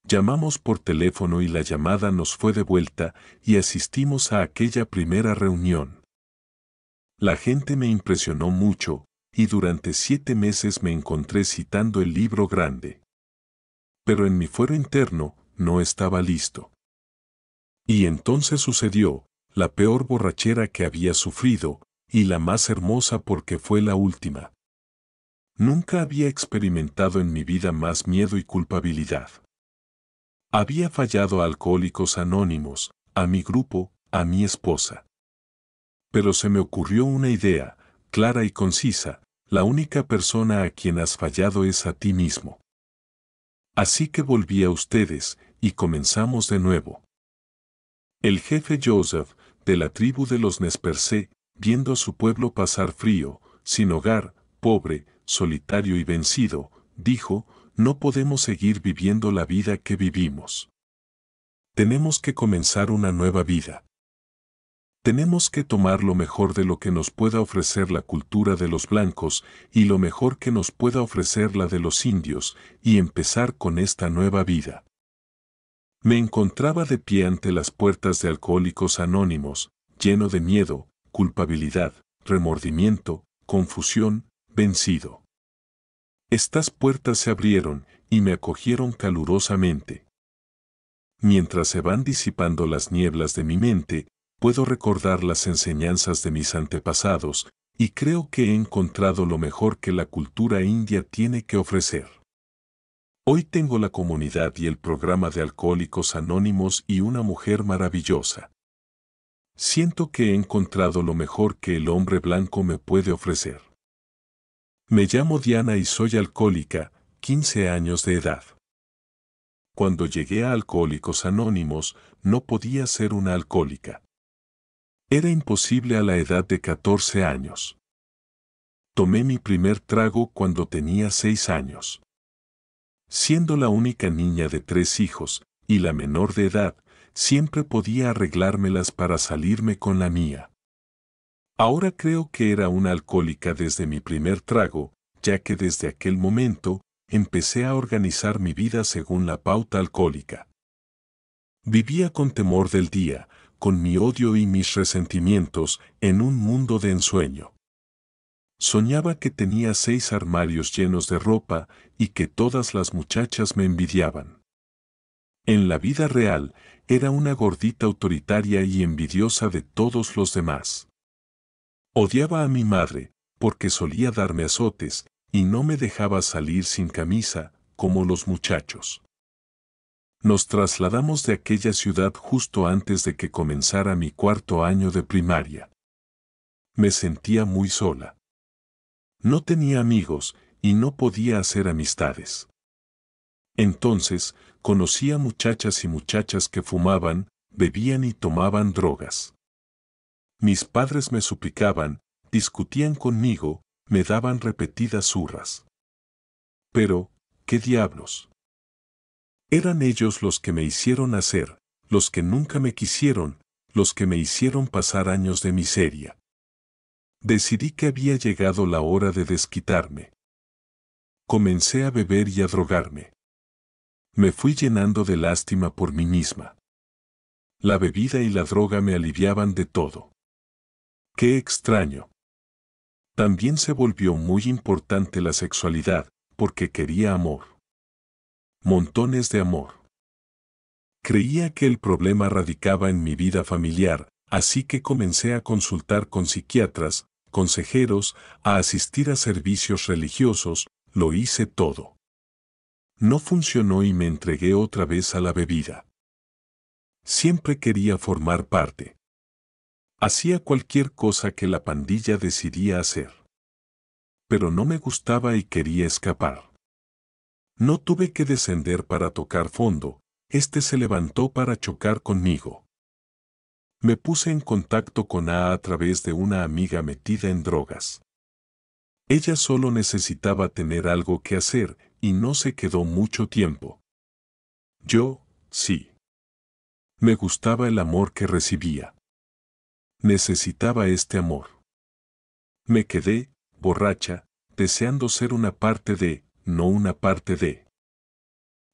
Llamamos por teléfono y la llamada nos fue devuelta y asistimos a aquella primera reunión. La gente me impresionó mucho, y durante siete meses me encontré citando el libro grande. Pero en mi fuero interno no estaba listo. Y entonces sucedió, la peor borrachera que había sufrido, y la más hermosa porque fue la última. Nunca había experimentado en mi vida más miedo y culpabilidad. Había fallado a Alcohólicos Anónimos, a mi grupo, a mi esposa. Pero se me ocurrió una idea, clara y concisa, la única persona a quien has fallado es a ti mismo. Así que volví a ustedes, y comenzamos de nuevo. El jefe Joseph, de la tribu de los Nespersé, viendo a su pueblo pasar frío, sin hogar, pobre, solitario y vencido, dijo, no podemos seguir viviendo la vida que vivimos. Tenemos que comenzar una nueva vida. Tenemos que tomar lo mejor de lo que nos pueda ofrecer la cultura de los blancos y lo mejor que nos pueda ofrecer la de los indios y empezar con esta nueva vida. Me encontraba de pie ante las puertas de Alcohólicos Anónimos, lleno de miedo, culpabilidad, remordimiento, confusión, vencido. Estas puertas se abrieron y me acogieron calurosamente. Mientras se van disipando las nieblas de mi mente, puedo recordar las enseñanzas de mis antepasados, y creo que he encontrado lo mejor que la cultura india tiene que ofrecer. Hoy tengo la comunidad y el programa de Alcohólicos Anónimos y una mujer maravillosa. Siento que he encontrado lo mejor que el hombre blanco me puede ofrecer. Me llamo Diana y soy alcohólica, 15 años de edad. Cuando llegué a Alcohólicos Anónimos, no podía ser una alcohólica. Era imposible a la edad de 14 años. Tomé mi primer trago cuando tenía 6 años. Siendo la única niña de tres hijos y la menor de edad, siempre podía arreglármelas para salirme con la mía. Ahora creo que era una alcohólica desde mi primer trago, ya que desde aquel momento empecé a organizar mi vida según la pauta alcohólica. Vivía con temor del día, con mi odio y mis resentimientos, en un mundo de ensueño. Soñaba que tenía seis armarios llenos de ropa y que todas las muchachas me envidiaban. En la vida real, era una gordita autoritaria y envidiosa de todos los demás. Odiaba a mi madre, porque solía darme azotes, y no me dejaba salir sin camisa, como los muchachos. Nos trasladamos de aquella ciudad justo antes de que comenzara mi cuarto año de primaria. Me sentía muy sola. No tenía amigos y no podía hacer amistades. Entonces, conocía muchachas y muchachas que fumaban, bebían y tomaban drogas. Mis padres me suplicaban, discutían conmigo, me daban repetidas zurras. Pero, ¿qué diablos? Eran ellos los que me hicieron hacer, los que nunca me quisieron, los que me hicieron pasar años de miseria decidí que había llegado la hora de desquitarme. Comencé a beber y a drogarme. Me fui llenando de lástima por mí misma. La bebida y la droga me aliviaban de todo. ¡Qué extraño! También se volvió muy importante la sexualidad, porque quería amor. Montones de amor. Creía que el problema radicaba en mi vida familiar, así que comencé a consultar con psiquiatras, consejeros, a asistir a servicios religiosos, lo hice todo. No funcionó y me entregué otra vez a la bebida. Siempre quería formar parte. Hacía cualquier cosa que la pandilla decidía hacer. Pero no me gustaba y quería escapar. No tuve que descender para tocar fondo, este se levantó para chocar conmigo me puse en contacto con A a través de una amiga metida en drogas. Ella solo necesitaba tener algo que hacer y no se quedó mucho tiempo. Yo, sí. Me gustaba el amor que recibía. Necesitaba este amor. Me quedé, borracha, deseando ser una parte de, no una parte de.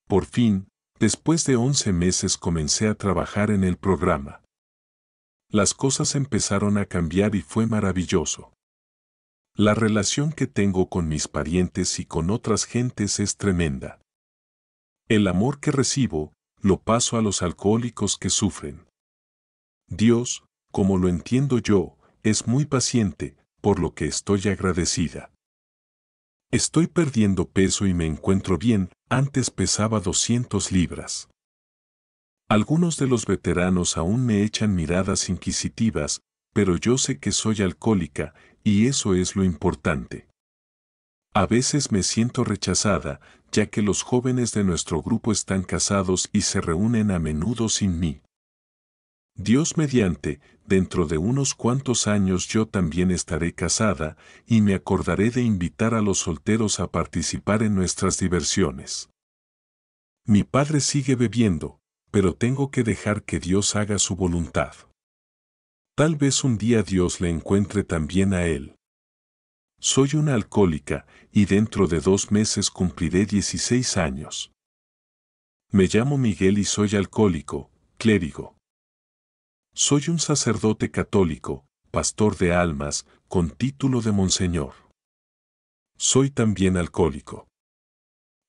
Por fin, después de 11 meses comencé a trabajar en el programa las cosas empezaron a cambiar y fue maravilloso. La relación que tengo con mis parientes y con otras gentes es tremenda. El amor que recibo, lo paso a los alcohólicos que sufren. Dios, como lo entiendo yo, es muy paciente, por lo que estoy agradecida. Estoy perdiendo peso y me encuentro bien, antes pesaba 200 libras. Algunos de los veteranos aún me echan miradas inquisitivas, pero yo sé que soy alcohólica y eso es lo importante. A veces me siento rechazada, ya que los jóvenes de nuestro grupo están casados y se reúnen a menudo sin mí. Dios mediante, dentro de unos cuantos años yo también estaré casada y me acordaré de invitar a los solteros a participar en nuestras diversiones. Mi padre sigue bebiendo, pero tengo que dejar que Dios haga su voluntad. Tal vez un día Dios le encuentre también a él. Soy una alcohólica y dentro de dos meses cumpliré 16 años. Me llamo Miguel y soy alcohólico, clérigo. Soy un sacerdote católico, pastor de almas, con título de monseñor. Soy también alcohólico.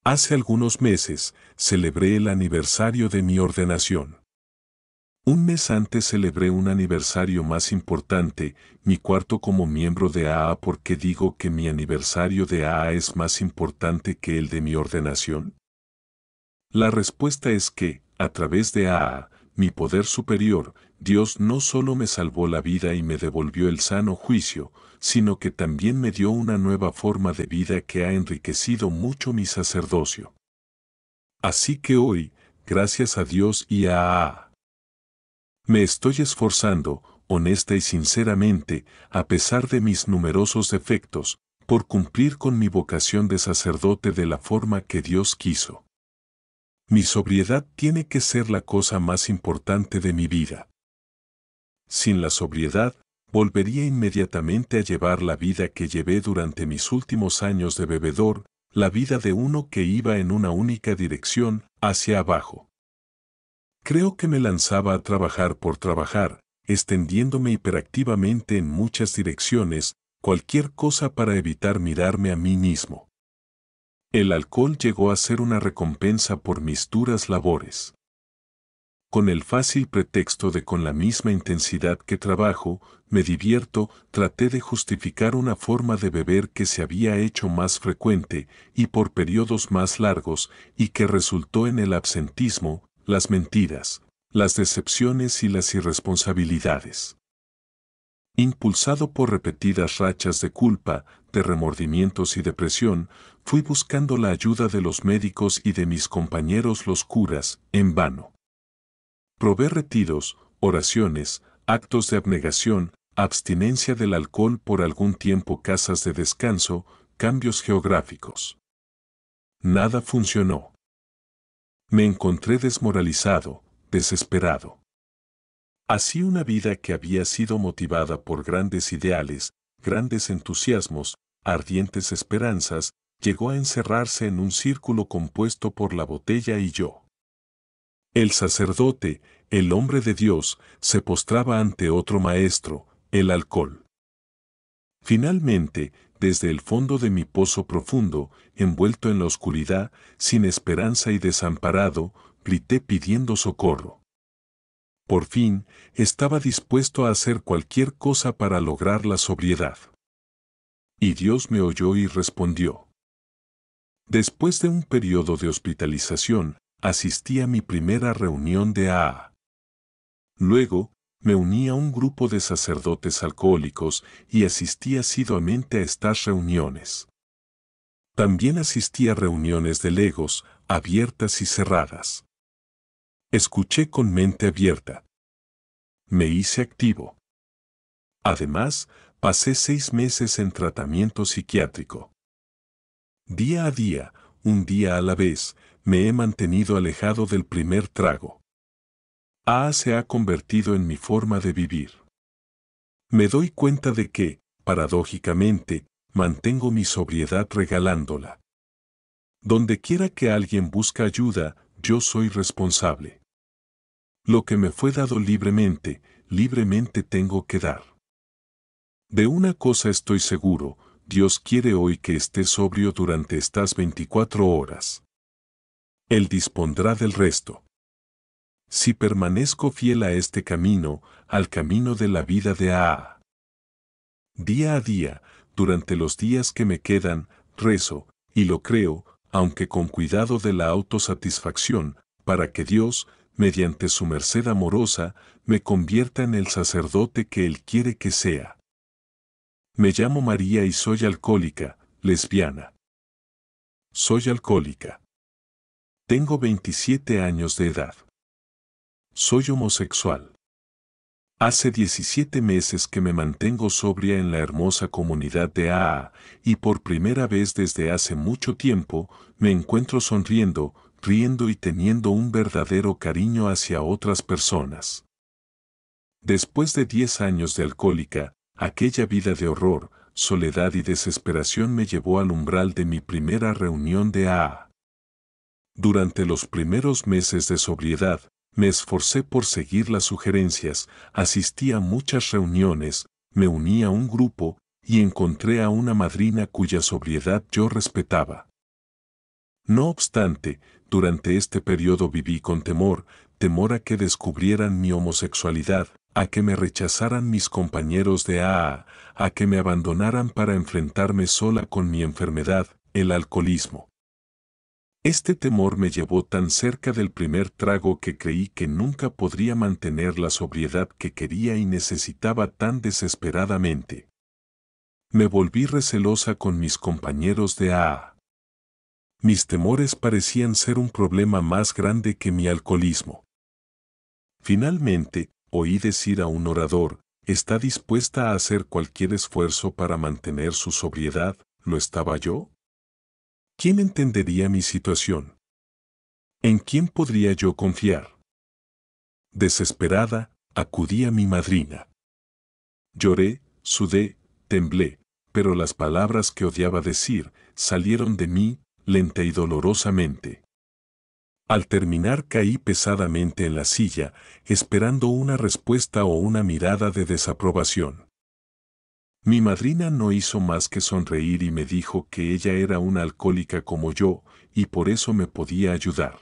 Hace algunos meses celebré el aniversario de mi ordenación. Un mes antes celebré un aniversario más importante, mi cuarto como miembro de AA porque digo que mi aniversario de AA es más importante que el de mi ordenación. La respuesta es que, a través de AA, mi poder superior, Dios no solo me salvó la vida y me devolvió el sano juicio, sino que también me dio una nueva forma de vida que ha enriquecido mucho mi sacerdocio. Así que hoy, gracias a Dios y a... Me estoy esforzando, honesta y sinceramente, a pesar de mis numerosos defectos, por cumplir con mi vocación de sacerdote de la forma que Dios quiso. Mi sobriedad tiene que ser la cosa más importante de mi vida. Sin la sobriedad, volvería inmediatamente a llevar la vida que llevé durante mis últimos años de bebedor, la vida de uno que iba en una única dirección, hacia abajo. Creo que me lanzaba a trabajar por trabajar, extendiéndome hiperactivamente en muchas direcciones, cualquier cosa para evitar mirarme a mí mismo. El alcohol llegó a ser una recompensa por mis duras labores con el fácil pretexto de con la misma intensidad que trabajo, me divierto, traté de justificar una forma de beber que se había hecho más frecuente y por periodos más largos y que resultó en el absentismo, las mentiras, las decepciones y las irresponsabilidades. Impulsado por repetidas rachas de culpa, de remordimientos y depresión, fui buscando la ayuda de los médicos y de mis compañeros los curas, en vano. Probé retiros, oraciones, actos de abnegación, abstinencia del alcohol por algún tiempo, casas de descanso, cambios geográficos. Nada funcionó. Me encontré desmoralizado, desesperado. Así una vida que había sido motivada por grandes ideales, grandes entusiasmos, ardientes esperanzas, llegó a encerrarse en un círculo compuesto por la botella y yo. El sacerdote, el hombre de Dios, se postraba ante otro maestro, el alcohol. Finalmente, desde el fondo de mi pozo profundo, envuelto en la oscuridad, sin esperanza y desamparado, grité pidiendo socorro. Por fin, estaba dispuesto a hacer cualquier cosa para lograr la sobriedad. Y Dios me oyó y respondió. Después de un periodo de hospitalización, asistí a mi primera reunión de AA. Luego, me uní a un grupo de sacerdotes alcohólicos y asistí asiduamente a estas reuniones. También asistí a reuniones de legos, abiertas y cerradas. Escuché con mente abierta. Me hice activo. Además, pasé seis meses en tratamiento psiquiátrico. Día a día, un día a la vez, me he mantenido alejado del primer trago. Ah, se ha convertido en mi forma de vivir. Me doy cuenta de que, paradójicamente, mantengo mi sobriedad regalándola. Donde quiera que alguien busca ayuda, yo soy responsable. Lo que me fue dado libremente, libremente tengo que dar. De una cosa estoy seguro, Dios quiere hoy que esté sobrio durante estas 24 horas. Él dispondrá del resto. Si permanezco fiel a este camino, al camino de la vida de AA. Día a día, durante los días que me quedan, rezo, y lo creo, aunque con cuidado de la autosatisfacción, para que Dios, mediante su merced amorosa, me convierta en el sacerdote que Él quiere que sea. Me llamo María y soy alcohólica, lesbiana. Soy alcohólica. Tengo 27 años de edad. Soy homosexual. Hace 17 meses que me mantengo sobria en la hermosa comunidad de AA y por primera vez desde hace mucho tiempo me encuentro sonriendo, riendo y teniendo un verdadero cariño hacia otras personas. Después de 10 años de alcohólica, aquella vida de horror, soledad y desesperación me llevó al umbral de mi primera reunión de AA. Durante los primeros meses de sobriedad, me esforcé por seguir las sugerencias, asistí a muchas reuniones, me uní a un grupo y encontré a una madrina cuya sobriedad yo respetaba. No obstante, durante este periodo viví con temor, temor a que descubrieran mi homosexualidad, a que me rechazaran mis compañeros de AA, a que me abandonaran para enfrentarme sola con mi enfermedad, el alcoholismo. Este temor me llevó tan cerca del primer trago que creí que nunca podría mantener la sobriedad que quería y necesitaba tan desesperadamente. Me volví recelosa con mis compañeros de A. Mis temores parecían ser un problema más grande que mi alcoholismo. Finalmente, oí decir a un orador, está dispuesta a hacer cualquier esfuerzo para mantener su sobriedad, ¿lo estaba yo? ¿quién entendería mi situación? ¿En quién podría yo confiar? Desesperada, acudí a mi madrina. Lloré, sudé, temblé, pero las palabras que odiaba decir salieron de mí, lenta y dolorosamente. Al terminar caí pesadamente en la silla, esperando una respuesta o una mirada de desaprobación. Mi madrina no hizo más que sonreír y me dijo que ella era una alcohólica como yo, y por eso me podía ayudar.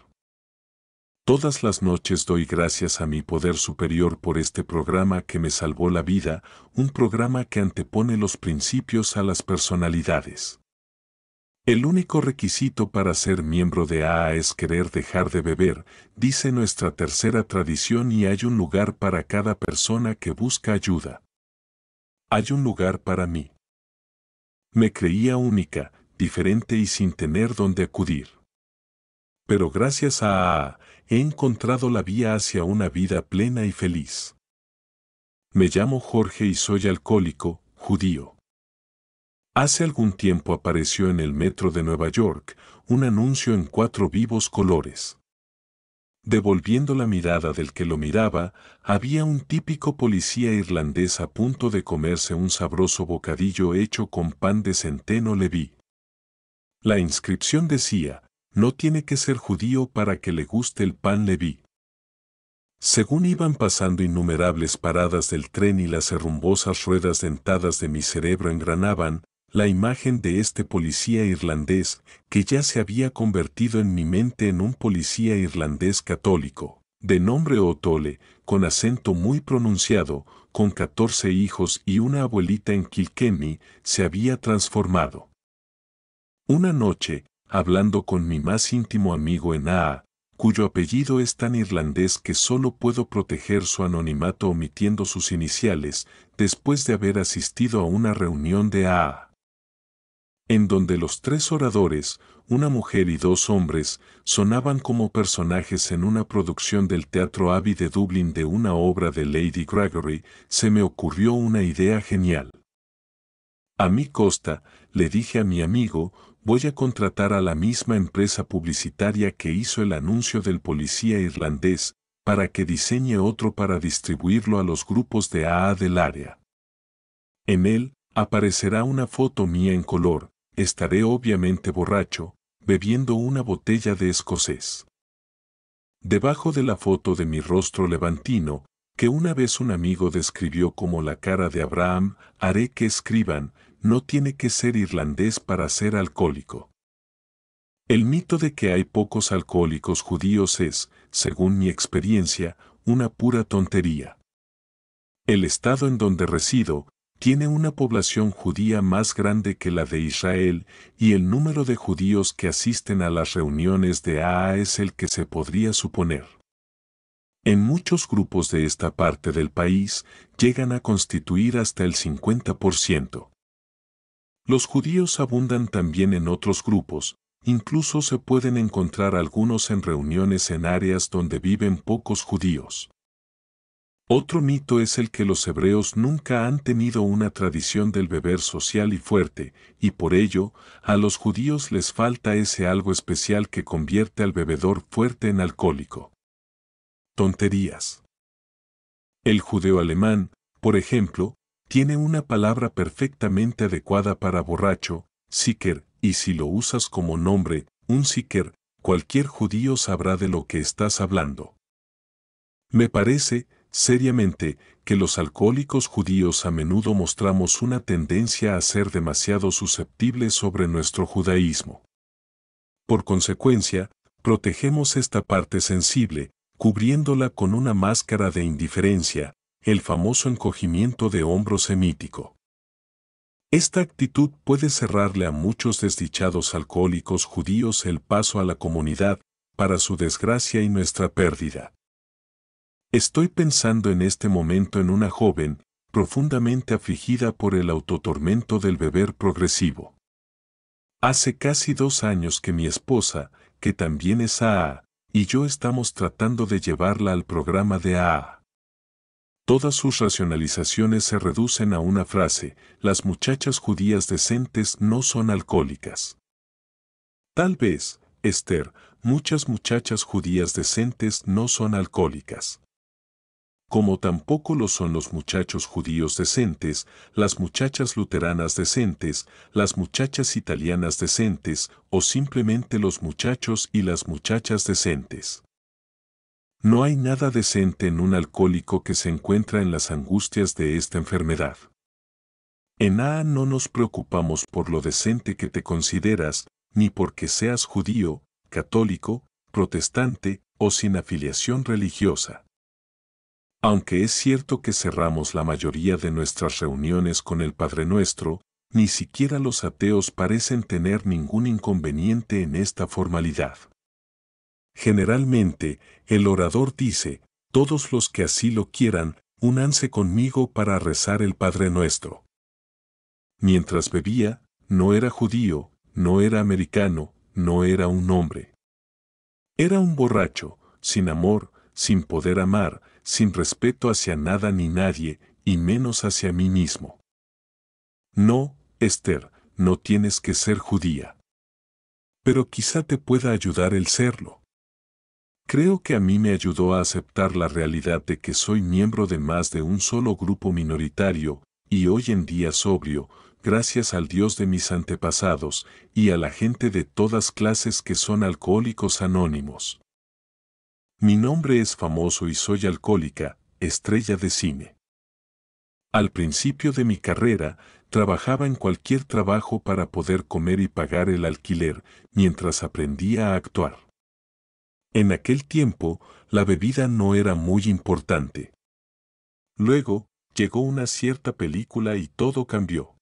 Todas las noches doy gracias a mi poder superior por este programa que me salvó la vida, un programa que antepone los principios a las personalidades. El único requisito para ser miembro de AA es querer dejar de beber, dice nuestra tercera tradición y hay un lugar para cada persona que busca ayuda. Hay un lugar para mí. Me creía única, diferente y sin tener dónde acudir. Pero gracias a AA, he encontrado la vía hacia una vida plena y feliz. Me llamo Jorge y soy alcohólico, judío. Hace algún tiempo apareció en el metro de Nueva York un anuncio en cuatro vivos colores. Devolviendo la mirada del que lo miraba, había un típico policía irlandés a punto de comerse un sabroso bocadillo hecho con pan de centeno leví. La inscripción decía, no tiene que ser judío para que le guste el pan leví. Según iban pasando innumerables paradas del tren y las herrumbosas ruedas dentadas de mi cerebro engranaban, la imagen de este policía irlandés, que ya se había convertido en mi mente en un policía irlandés católico, de nombre Otole, con acento muy pronunciado, con 14 hijos y una abuelita en Kilkenny, se había transformado. Una noche, hablando con mi más íntimo amigo en AA, cuyo apellido es tan irlandés que solo puedo proteger su anonimato omitiendo sus iniciales, después de haber asistido a una reunión de AA en donde los tres oradores, una mujer y dos hombres, sonaban como personajes en una producción del Teatro Abbey de Dublín de una obra de Lady Gregory, se me ocurrió una idea genial. A mi costa, le dije a mi amigo, voy a contratar a la misma empresa publicitaria que hizo el anuncio del policía irlandés, para que diseñe otro para distribuirlo a los grupos de AA del área. En él, aparecerá una foto mía en color, estaré obviamente borracho, bebiendo una botella de escocés. Debajo de la foto de mi rostro levantino, que una vez un amigo describió como la cara de Abraham, haré que escriban, no tiene que ser irlandés para ser alcohólico. El mito de que hay pocos alcohólicos judíos es, según mi experiencia, una pura tontería. El estado en donde resido, tiene una población judía más grande que la de Israel y el número de judíos que asisten a las reuniones de AA es el que se podría suponer. En muchos grupos de esta parte del país llegan a constituir hasta el 50%. Los judíos abundan también en otros grupos, incluso se pueden encontrar algunos en reuniones en áreas donde viven pocos judíos. Otro mito es el que los hebreos nunca han tenido una tradición del beber social y fuerte, y por ello, a los judíos les falta ese algo especial que convierte al bebedor fuerte en alcohólico. Tonterías. El judeo alemán, por ejemplo, tiene una palabra perfectamente adecuada para borracho, siker, y si lo usas como nombre, un siker, cualquier judío sabrá de lo que estás hablando. Me parece, seriamente, que los alcohólicos judíos a menudo mostramos una tendencia a ser demasiado susceptibles sobre nuestro judaísmo. Por consecuencia, protegemos esta parte sensible, cubriéndola con una máscara de indiferencia, el famoso encogimiento de hombro semítico. Esta actitud puede cerrarle a muchos desdichados alcohólicos judíos el paso a la comunidad, para su desgracia y nuestra pérdida. Estoy pensando en este momento en una joven, profundamente afligida por el autotormento del beber progresivo. Hace casi dos años que mi esposa, que también es AA, y yo estamos tratando de llevarla al programa de AA. Todas sus racionalizaciones se reducen a una frase, las muchachas judías decentes no son alcohólicas. Tal vez, Esther, muchas muchachas judías decentes no son alcohólicas como tampoco lo son los muchachos judíos decentes, las muchachas luteranas decentes, las muchachas italianas decentes o simplemente los muchachos y las muchachas decentes. No hay nada decente en un alcohólico que se encuentra en las angustias de esta enfermedad. En AA no nos preocupamos por lo decente que te consideras, ni porque seas judío, católico, protestante o sin afiliación religiosa. Aunque es cierto que cerramos la mayoría de nuestras reuniones con el Padre Nuestro, ni siquiera los ateos parecen tener ningún inconveniente en esta formalidad. Generalmente, el orador dice, todos los que así lo quieran, únanse conmigo para rezar el Padre Nuestro. Mientras bebía, no era judío, no era americano, no era un hombre. Era un borracho, sin amor, sin poder amar, sin respeto hacia nada ni nadie, y menos hacia mí mismo. No, Esther, no tienes que ser judía. Pero quizá te pueda ayudar el serlo. Creo que a mí me ayudó a aceptar la realidad de que soy miembro de más de un solo grupo minoritario, y hoy en día sobrio, gracias al Dios de mis antepasados y a la gente de todas clases que son alcohólicos anónimos. Mi nombre es famoso y soy alcohólica, estrella de cine. Al principio de mi carrera, trabajaba en cualquier trabajo para poder comer y pagar el alquiler mientras aprendía a actuar. En aquel tiempo, la bebida no era muy importante. Luego, llegó una cierta película y todo cambió.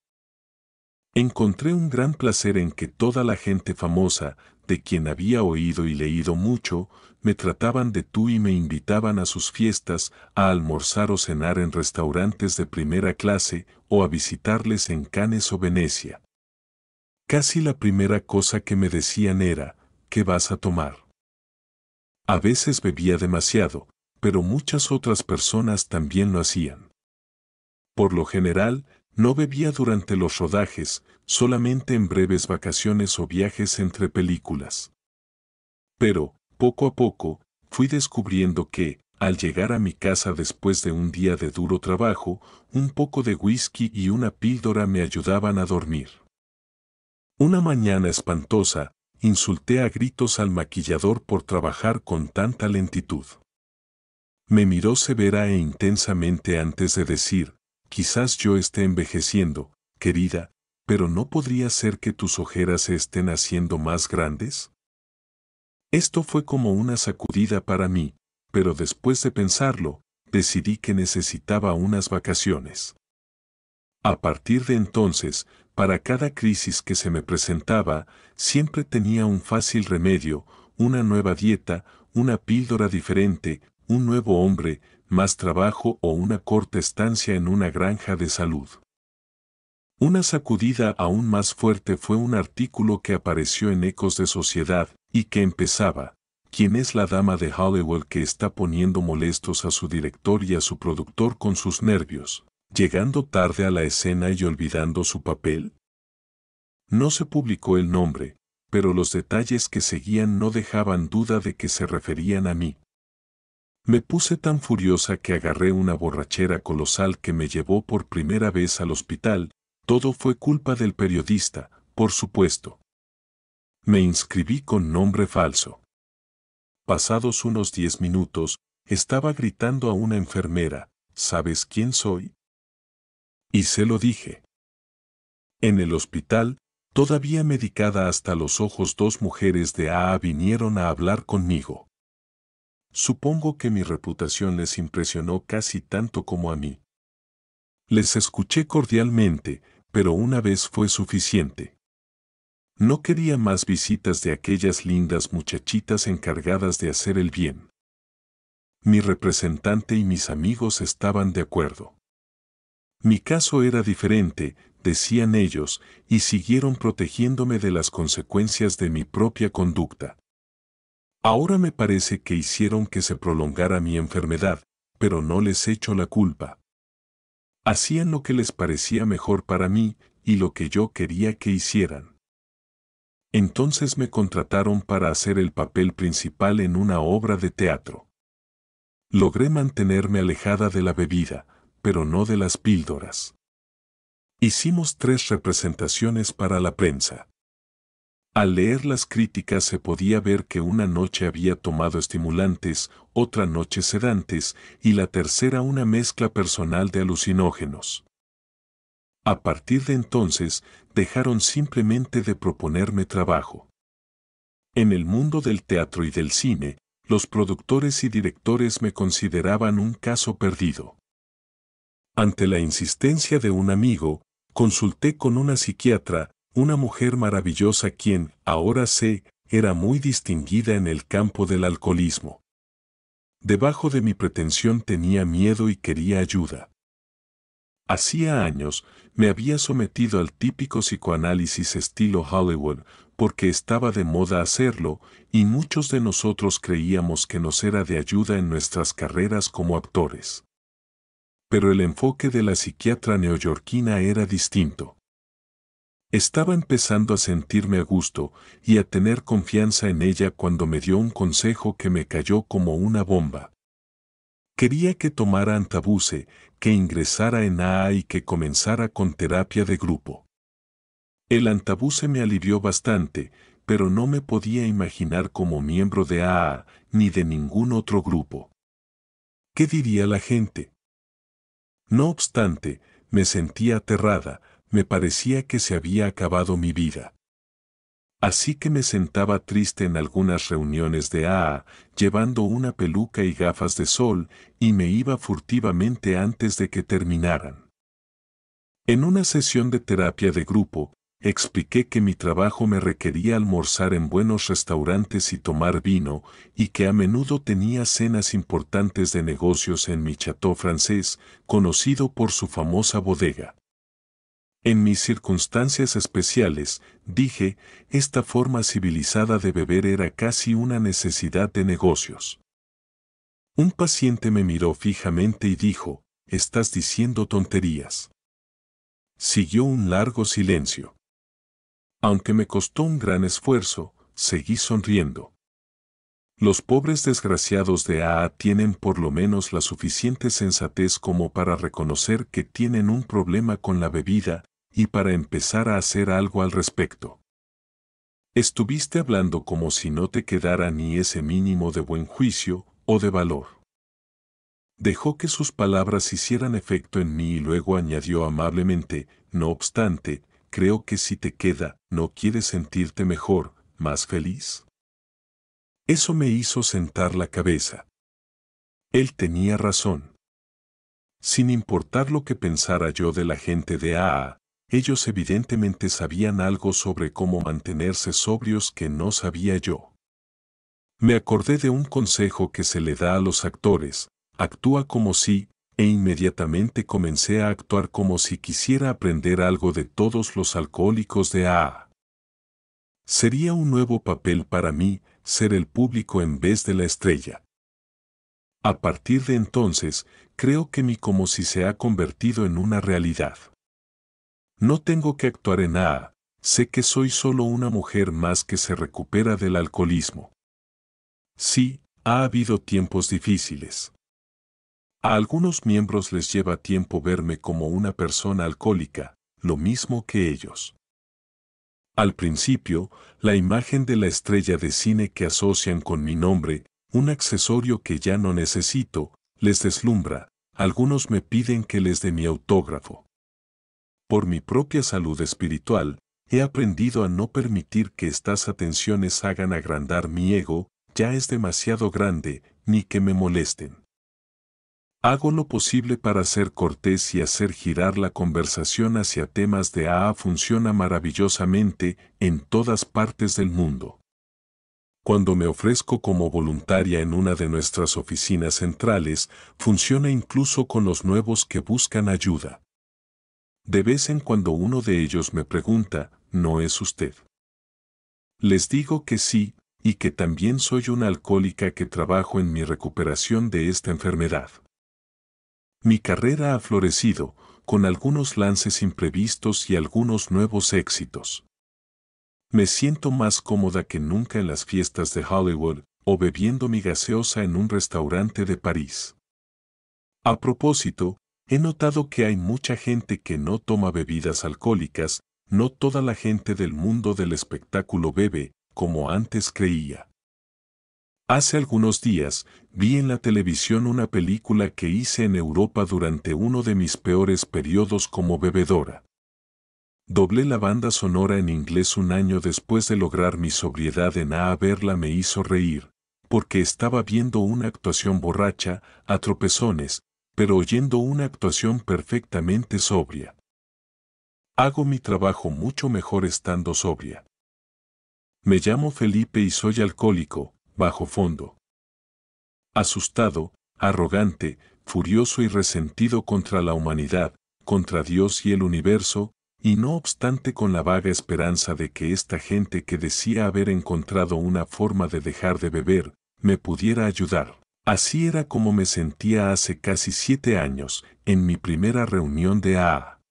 Encontré un gran placer en que toda la gente famosa, de quien había oído y leído mucho, me trataban de tú y me invitaban a sus fiestas, a almorzar o cenar en restaurantes de primera clase o a visitarles en Cannes o Venecia. Casi la primera cosa que me decían era, ¿qué vas a tomar? A veces bebía demasiado, pero muchas otras personas también lo hacían. Por lo general, no bebía durante los rodajes, solamente en breves vacaciones o viajes entre películas. Pero, poco a poco, fui descubriendo que, al llegar a mi casa después de un día de duro trabajo, un poco de whisky y una píldora me ayudaban a dormir. Una mañana espantosa, insulté a gritos al maquillador por trabajar con tanta lentitud. Me miró severa e intensamente antes de decir, quizás yo esté envejeciendo, querida, pero ¿no podría ser que tus ojeras se estén haciendo más grandes? Esto fue como una sacudida para mí, pero después de pensarlo, decidí que necesitaba unas vacaciones. A partir de entonces, para cada crisis que se me presentaba, siempre tenía un fácil remedio, una nueva dieta, una píldora diferente, un nuevo hombre, más trabajo o una corta estancia en una granja de salud. Una sacudida aún más fuerte fue un artículo que apareció en Ecos de Sociedad, y que empezaba, ¿Quién es la dama de Hollywood que está poniendo molestos a su director y a su productor con sus nervios, llegando tarde a la escena y olvidando su papel? No se publicó el nombre, pero los detalles que seguían no dejaban duda de que se referían a mí. Me puse tan furiosa que agarré una borrachera colosal que me llevó por primera vez al hospital, todo fue culpa del periodista, por supuesto. Me inscribí con nombre falso. Pasados unos diez minutos, estaba gritando a una enfermera, ¿sabes quién soy? Y se lo dije. En el hospital, todavía medicada hasta los ojos, dos mujeres de AA vinieron a hablar conmigo. Supongo que mi reputación les impresionó casi tanto como a mí. Les escuché cordialmente, pero una vez fue suficiente. No quería más visitas de aquellas lindas muchachitas encargadas de hacer el bien. Mi representante y mis amigos estaban de acuerdo. Mi caso era diferente, decían ellos, y siguieron protegiéndome de las consecuencias de mi propia conducta. Ahora me parece que hicieron que se prolongara mi enfermedad, pero no les echo la culpa. Hacían lo que les parecía mejor para mí y lo que yo quería que hicieran. Entonces me contrataron para hacer el papel principal en una obra de teatro. Logré mantenerme alejada de la bebida, pero no de las píldoras. Hicimos tres representaciones para la prensa. Al leer las críticas se podía ver que una noche había tomado estimulantes, otra noche sedantes y la tercera una mezcla personal de alucinógenos. A partir de entonces, dejaron simplemente de proponerme trabajo. En el mundo del teatro y del cine, los productores y directores me consideraban un caso perdido. Ante la insistencia de un amigo, consulté con una psiquiatra una mujer maravillosa quien, ahora sé, era muy distinguida en el campo del alcoholismo. Debajo de mi pretensión tenía miedo y quería ayuda. Hacía años me había sometido al típico psicoanálisis estilo Hollywood porque estaba de moda hacerlo y muchos de nosotros creíamos que nos era de ayuda en nuestras carreras como actores. Pero el enfoque de la psiquiatra neoyorquina era distinto. Estaba empezando a sentirme a gusto y a tener confianza en ella cuando me dio un consejo que me cayó como una bomba. Quería que tomara antabuse, que ingresara en AA y que comenzara con terapia de grupo. El antabuse me alivió bastante, pero no me podía imaginar como miembro de AA ni de ningún otro grupo. ¿Qué diría la gente? No obstante, me sentía aterrada, me parecía que se había acabado mi vida. Así que me sentaba triste en algunas reuniones de AA, llevando una peluca y gafas de sol, y me iba furtivamente antes de que terminaran. En una sesión de terapia de grupo, expliqué que mi trabajo me requería almorzar en buenos restaurantes y tomar vino, y que a menudo tenía cenas importantes de negocios en mi chateau francés, conocido por su famosa bodega. En mis circunstancias especiales, dije, esta forma civilizada de beber era casi una necesidad de negocios. Un paciente me miró fijamente y dijo, estás diciendo tonterías. Siguió un largo silencio. Aunque me costó un gran esfuerzo, seguí sonriendo. Los pobres desgraciados de AA tienen por lo menos la suficiente sensatez como para reconocer que tienen un problema con la bebida, y para empezar a hacer algo al respecto. Estuviste hablando como si no te quedara ni ese mínimo de buen juicio o de valor. Dejó que sus palabras hicieran efecto en mí y luego añadió amablemente, no obstante, creo que si te queda, no quieres sentirte mejor, más feliz. Eso me hizo sentar la cabeza. Él tenía razón. Sin importar lo que pensara yo de la gente de AA, ellos evidentemente sabían algo sobre cómo mantenerse sobrios que no sabía yo. Me acordé de un consejo que se le da a los actores, actúa como si, e inmediatamente comencé a actuar como si quisiera aprender algo de todos los alcohólicos de AA. Sería un nuevo papel para mí ser el público en vez de la estrella. A partir de entonces, creo que mi como si se ha convertido en una realidad. No tengo que actuar en nada, sé que soy solo una mujer más que se recupera del alcoholismo. Sí, ha habido tiempos difíciles. A algunos miembros les lleva tiempo verme como una persona alcohólica, lo mismo que ellos. Al principio, la imagen de la estrella de cine que asocian con mi nombre, un accesorio que ya no necesito, les deslumbra, algunos me piden que les dé mi autógrafo. Por mi propia salud espiritual, he aprendido a no permitir que estas atenciones hagan agrandar mi ego, ya es demasiado grande, ni que me molesten. Hago lo posible para ser cortés y hacer girar la conversación hacia temas de AA funciona maravillosamente en todas partes del mundo. Cuando me ofrezco como voluntaria en una de nuestras oficinas centrales, funciona incluso con los nuevos que buscan ayuda. De vez en cuando uno de ellos me pregunta, ¿no es usted? Les digo que sí, y que también soy una alcohólica que trabajo en mi recuperación de esta enfermedad. Mi carrera ha florecido, con algunos lances imprevistos y algunos nuevos éxitos. Me siento más cómoda que nunca en las fiestas de Hollywood o bebiendo mi gaseosa en un restaurante de París. A propósito, He notado que hay mucha gente que no toma bebidas alcohólicas, no toda la gente del mundo del espectáculo bebe, como antes creía. Hace algunos días, vi en la televisión una película que hice en Europa durante uno de mis peores periodos como bebedora. Doblé la banda sonora en inglés un año después de lograr mi sobriedad en A verla me hizo reír, porque estaba viendo una actuación borracha, a tropezones, pero oyendo una actuación perfectamente sobria. Hago mi trabajo mucho mejor estando sobria. Me llamo Felipe y soy alcohólico, bajo fondo. Asustado, arrogante, furioso y resentido contra la humanidad, contra Dios y el universo, y no obstante con la vaga esperanza de que esta gente que decía haber encontrado una forma de dejar de beber, me pudiera ayudar. Así era como me sentía hace casi siete años, en mi primera reunión de AA.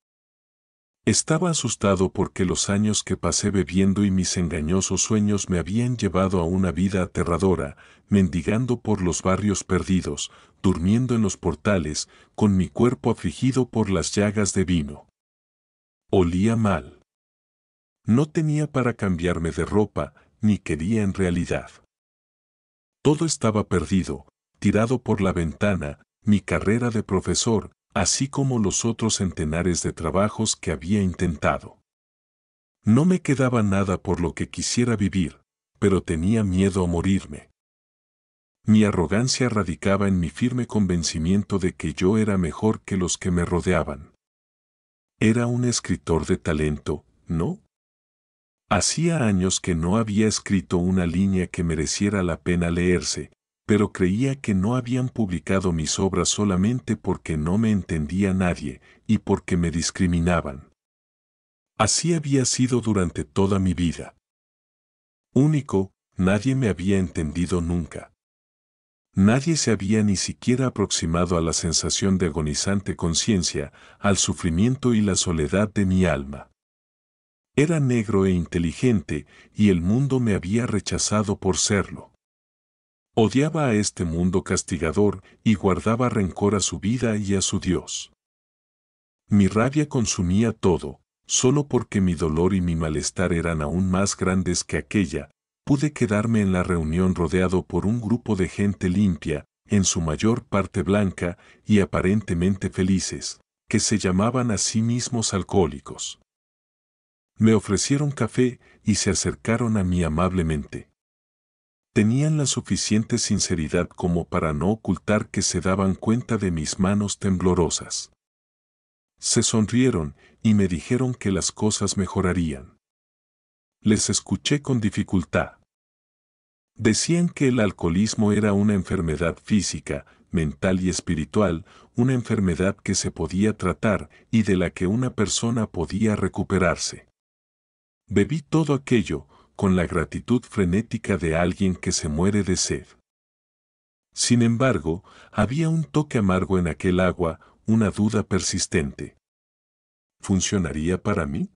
Estaba asustado porque los años que pasé bebiendo y mis engañosos sueños me habían llevado a una vida aterradora, mendigando por los barrios perdidos, durmiendo en los portales, con mi cuerpo afligido por las llagas de vino. Olía mal. No tenía para cambiarme de ropa, ni quería en realidad. Todo estaba perdido, tirado por la ventana, mi carrera de profesor, así como los otros centenares de trabajos que había intentado. No me quedaba nada por lo que quisiera vivir, pero tenía miedo a morirme. Mi arrogancia radicaba en mi firme convencimiento de que yo era mejor que los que me rodeaban. Era un escritor de talento, ¿no? Hacía años que no había escrito una línea que mereciera la pena leerse, pero creía que no habían publicado mis obras solamente porque no me entendía nadie y porque me discriminaban. Así había sido durante toda mi vida. Único, nadie me había entendido nunca. Nadie se había ni siquiera aproximado a la sensación de agonizante conciencia, al sufrimiento y la soledad de mi alma. Era negro e inteligente, y el mundo me había rechazado por serlo. Odiaba a este mundo castigador y guardaba rencor a su vida y a su Dios. Mi rabia consumía todo, solo porque mi dolor y mi malestar eran aún más grandes que aquella, pude quedarme en la reunión rodeado por un grupo de gente limpia, en su mayor parte blanca y aparentemente felices, que se llamaban a sí mismos alcohólicos. Me ofrecieron café y se acercaron a mí amablemente tenían la suficiente sinceridad como para no ocultar que se daban cuenta de mis manos temblorosas. Se sonrieron y me dijeron que las cosas mejorarían. Les escuché con dificultad. Decían que el alcoholismo era una enfermedad física, mental y espiritual, una enfermedad que se podía tratar y de la que una persona podía recuperarse. Bebí todo aquello, con la gratitud frenética de alguien que se muere de sed. Sin embargo, había un toque amargo en aquel agua, una duda persistente. ¿Funcionaría para mí?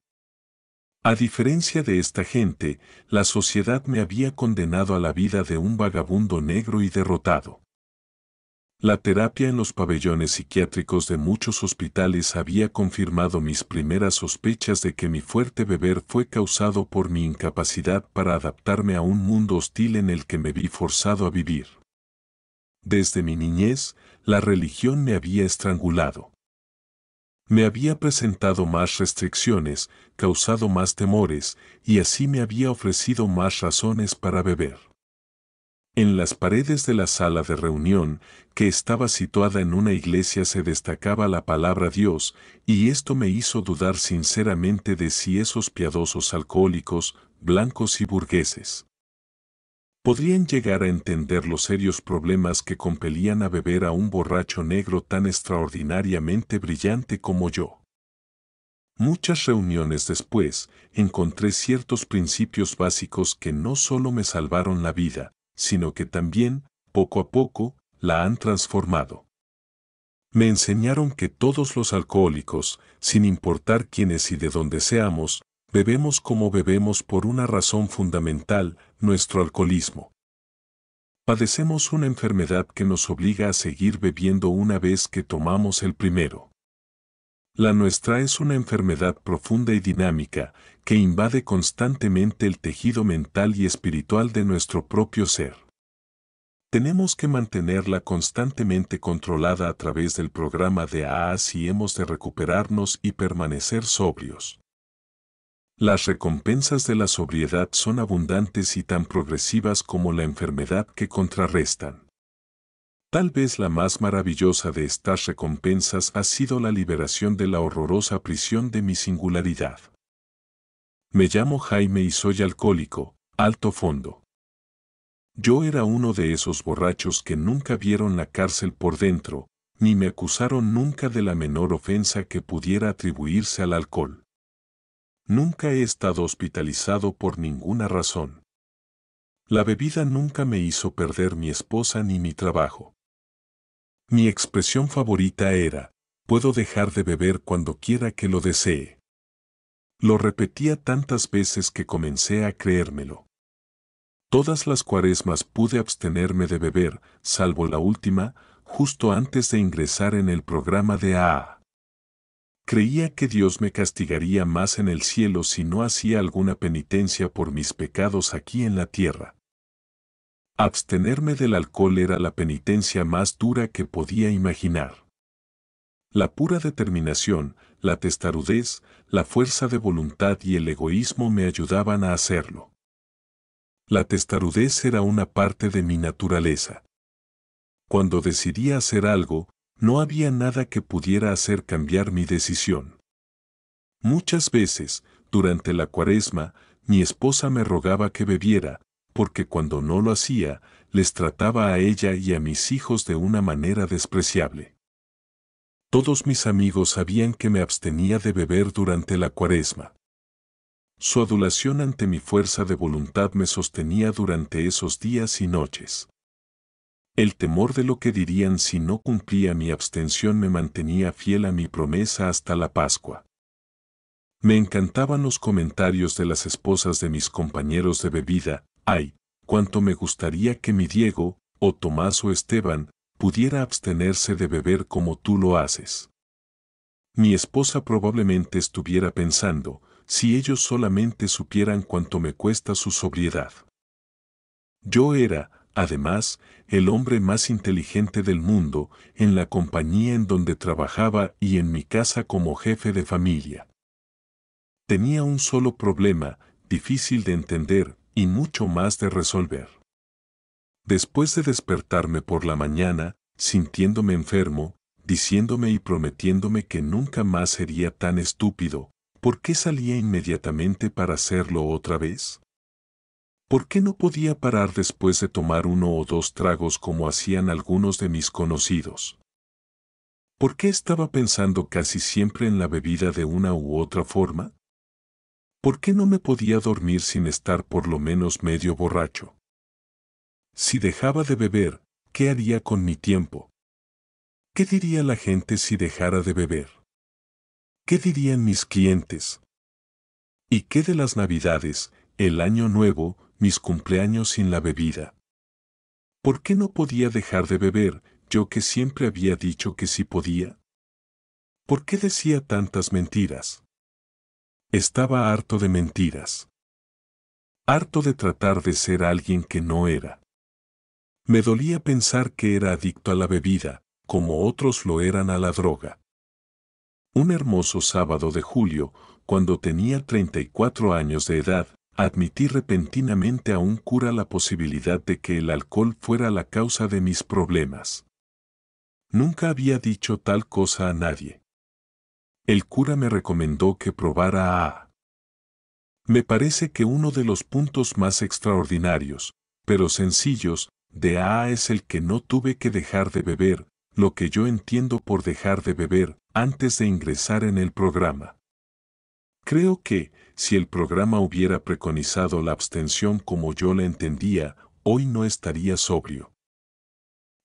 A diferencia de esta gente, la sociedad me había condenado a la vida de un vagabundo negro y derrotado. La terapia en los pabellones psiquiátricos de muchos hospitales había confirmado mis primeras sospechas de que mi fuerte beber fue causado por mi incapacidad para adaptarme a un mundo hostil en el que me vi forzado a vivir. Desde mi niñez, la religión me había estrangulado. Me había presentado más restricciones, causado más temores, y así me había ofrecido más razones para beber. En las paredes de la sala de reunión, que estaba situada en una iglesia, se destacaba la palabra Dios, y esto me hizo dudar sinceramente de si esos piadosos alcohólicos, blancos y burgueses, podrían llegar a entender los serios problemas que compelían a beber a un borracho negro tan extraordinariamente brillante como yo. Muchas reuniones después, encontré ciertos principios básicos que no solo me salvaron la vida, sino que también, poco a poco, la han transformado. Me enseñaron que todos los alcohólicos, sin importar quiénes y de dónde seamos, bebemos como bebemos por una razón fundamental, nuestro alcoholismo. Padecemos una enfermedad que nos obliga a seguir bebiendo una vez que tomamos el primero. La nuestra es una enfermedad profunda y dinámica que invade constantemente el tejido mental y espiritual de nuestro propio ser. Tenemos que mantenerla constantemente controlada a través del programa de AA si hemos de recuperarnos y permanecer sobrios. Las recompensas de la sobriedad son abundantes y tan progresivas como la enfermedad que contrarrestan. Tal vez la más maravillosa de estas recompensas ha sido la liberación de la horrorosa prisión de mi singularidad. Me llamo Jaime y soy alcohólico, alto fondo. Yo era uno de esos borrachos que nunca vieron la cárcel por dentro, ni me acusaron nunca de la menor ofensa que pudiera atribuirse al alcohol. Nunca he estado hospitalizado por ninguna razón. La bebida nunca me hizo perder mi esposa ni mi trabajo. Mi expresión favorita era, puedo dejar de beber cuando quiera que lo desee. Lo repetía tantas veces que comencé a creérmelo. Todas las cuaresmas pude abstenerme de beber, salvo la última, justo antes de ingresar en el programa de AA. Creía que Dios me castigaría más en el cielo si no hacía alguna penitencia por mis pecados aquí en la tierra. Abstenerme del alcohol era la penitencia más dura que podía imaginar. La pura determinación, la testarudez, la fuerza de voluntad y el egoísmo me ayudaban a hacerlo. La testarudez era una parte de mi naturaleza. Cuando decidí hacer algo, no había nada que pudiera hacer cambiar mi decisión. Muchas veces, durante la cuaresma, mi esposa me rogaba que bebiera, porque cuando no lo hacía, les trataba a ella y a mis hijos de una manera despreciable. Todos mis amigos sabían que me abstenía de beber durante la cuaresma. Su adulación ante mi fuerza de voluntad me sostenía durante esos días y noches. El temor de lo que dirían si no cumplía mi abstención me mantenía fiel a mi promesa hasta la Pascua. Me encantaban los comentarios de las esposas de mis compañeros de bebida, ay, cuánto me gustaría que mi Diego, o Tomás o Esteban, pudiera abstenerse de beber como tú lo haces. Mi esposa probablemente estuviera pensando, si ellos solamente supieran cuánto me cuesta su sobriedad. Yo era, además, el hombre más inteligente del mundo, en la compañía en donde trabajaba y en mi casa como jefe de familia. Tenía un solo problema, difícil de entender y mucho más de resolver después de despertarme por la mañana, sintiéndome enfermo, diciéndome y prometiéndome que nunca más sería tan estúpido, ¿por qué salía inmediatamente para hacerlo otra vez? ¿Por qué no podía parar después de tomar uno o dos tragos como hacían algunos de mis conocidos? ¿Por qué estaba pensando casi siempre en la bebida de una u otra forma? ¿Por qué no me podía dormir sin estar por lo menos medio borracho? Si dejaba de beber, ¿qué haría con mi tiempo? ¿Qué diría la gente si dejara de beber? ¿Qué dirían mis clientes? ¿Y qué de las navidades, el año nuevo, mis cumpleaños sin la bebida? ¿Por qué no podía dejar de beber, yo que siempre había dicho que sí podía? ¿Por qué decía tantas mentiras? Estaba harto de mentiras. Harto de tratar de ser alguien que no era. Me dolía pensar que era adicto a la bebida, como otros lo eran a la droga. Un hermoso sábado de julio, cuando tenía 34 años de edad, admití repentinamente a un cura la posibilidad de que el alcohol fuera la causa de mis problemas. Nunca había dicho tal cosa a nadie. El cura me recomendó que probara a... Me parece que uno de los puntos más extraordinarios, pero sencillos, de AA es el que no tuve que dejar de beber, lo que yo entiendo por dejar de beber antes de ingresar en el programa. Creo que, si el programa hubiera preconizado la abstención como yo la entendía, hoy no estaría sobrio.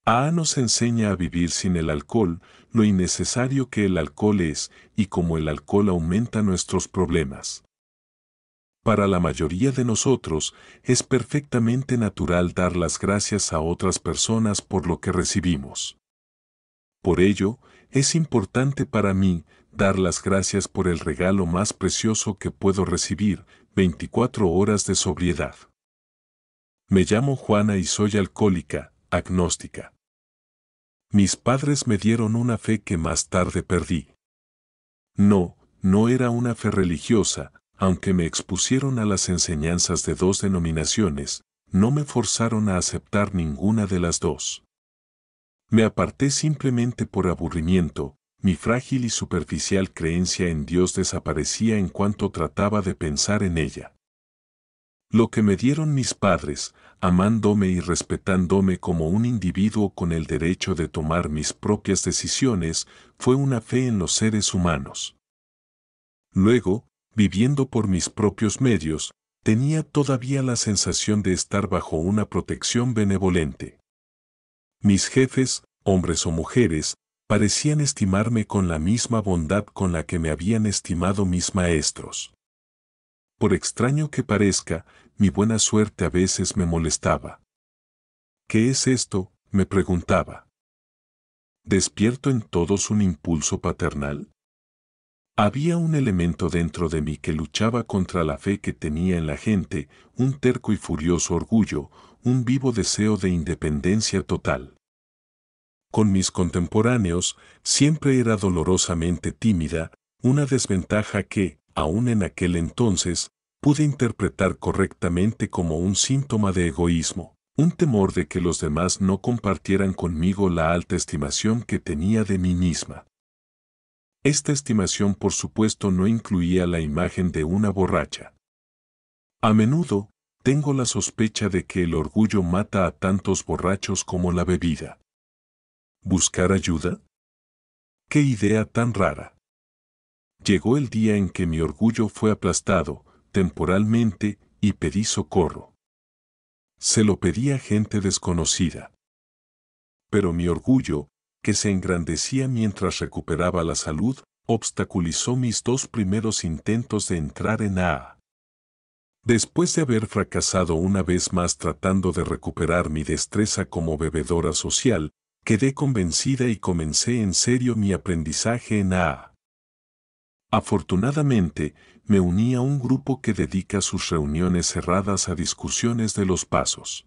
AA nos enseña a vivir sin el alcohol, lo innecesario que el alcohol es y cómo el alcohol aumenta nuestros problemas. Para la mayoría de nosotros, es perfectamente natural dar las gracias a otras personas por lo que recibimos. Por ello, es importante para mí dar las gracias por el regalo más precioso que puedo recibir, 24 horas de sobriedad. Me llamo Juana y soy alcohólica, agnóstica. Mis padres me dieron una fe que más tarde perdí. No, no era una fe religiosa, aunque me expusieron a las enseñanzas de dos denominaciones, no me forzaron a aceptar ninguna de las dos. Me aparté simplemente por aburrimiento, mi frágil y superficial creencia en Dios desaparecía en cuanto trataba de pensar en ella. Lo que me dieron mis padres, amándome y respetándome como un individuo con el derecho de tomar mis propias decisiones, fue una fe en los seres humanos. Luego, viviendo por mis propios medios, tenía todavía la sensación de estar bajo una protección benevolente. Mis jefes, hombres o mujeres, parecían estimarme con la misma bondad con la que me habían estimado mis maestros. Por extraño que parezca, mi buena suerte a veces me molestaba. ¿Qué es esto? me preguntaba. ¿Despierto en todos un impulso paternal? Había un elemento dentro de mí que luchaba contra la fe que tenía en la gente, un terco y furioso orgullo, un vivo deseo de independencia total. Con mis contemporáneos, siempre era dolorosamente tímida, una desventaja que, aún en aquel entonces, pude interpretar correctamente como un síntoma de egoísmo, un temor de que los demás no compartieran conmigo la alta estimación que tenía de mí misma. Esta estimación por supuesto no incluía la imagen de una borracha. A menudo, tengo la sospecha de que el orgullo mata a tantos borrachos como la bebida. ¿Buscar ayuda? ¡Qué idea tan rara! Llegó el día en que mi orgullo fue aplastado, temporalmente, y pedí socorro. Se lo pedí a gente desconocida. Pero mi orgullo, que se engrandecía mientras recuperaba la salud, obstaculizó mis dos primeros intentos de entrar en AA. Después de haber fracasado una vez más tratando de recuperar mi destreza como bebedora social, quedé convencida y comencé en serio mi aprendizaje en AA. Afortunadamente, me uní a un grupo que dedica sus reuniones cerradas a discusiones de los pasos.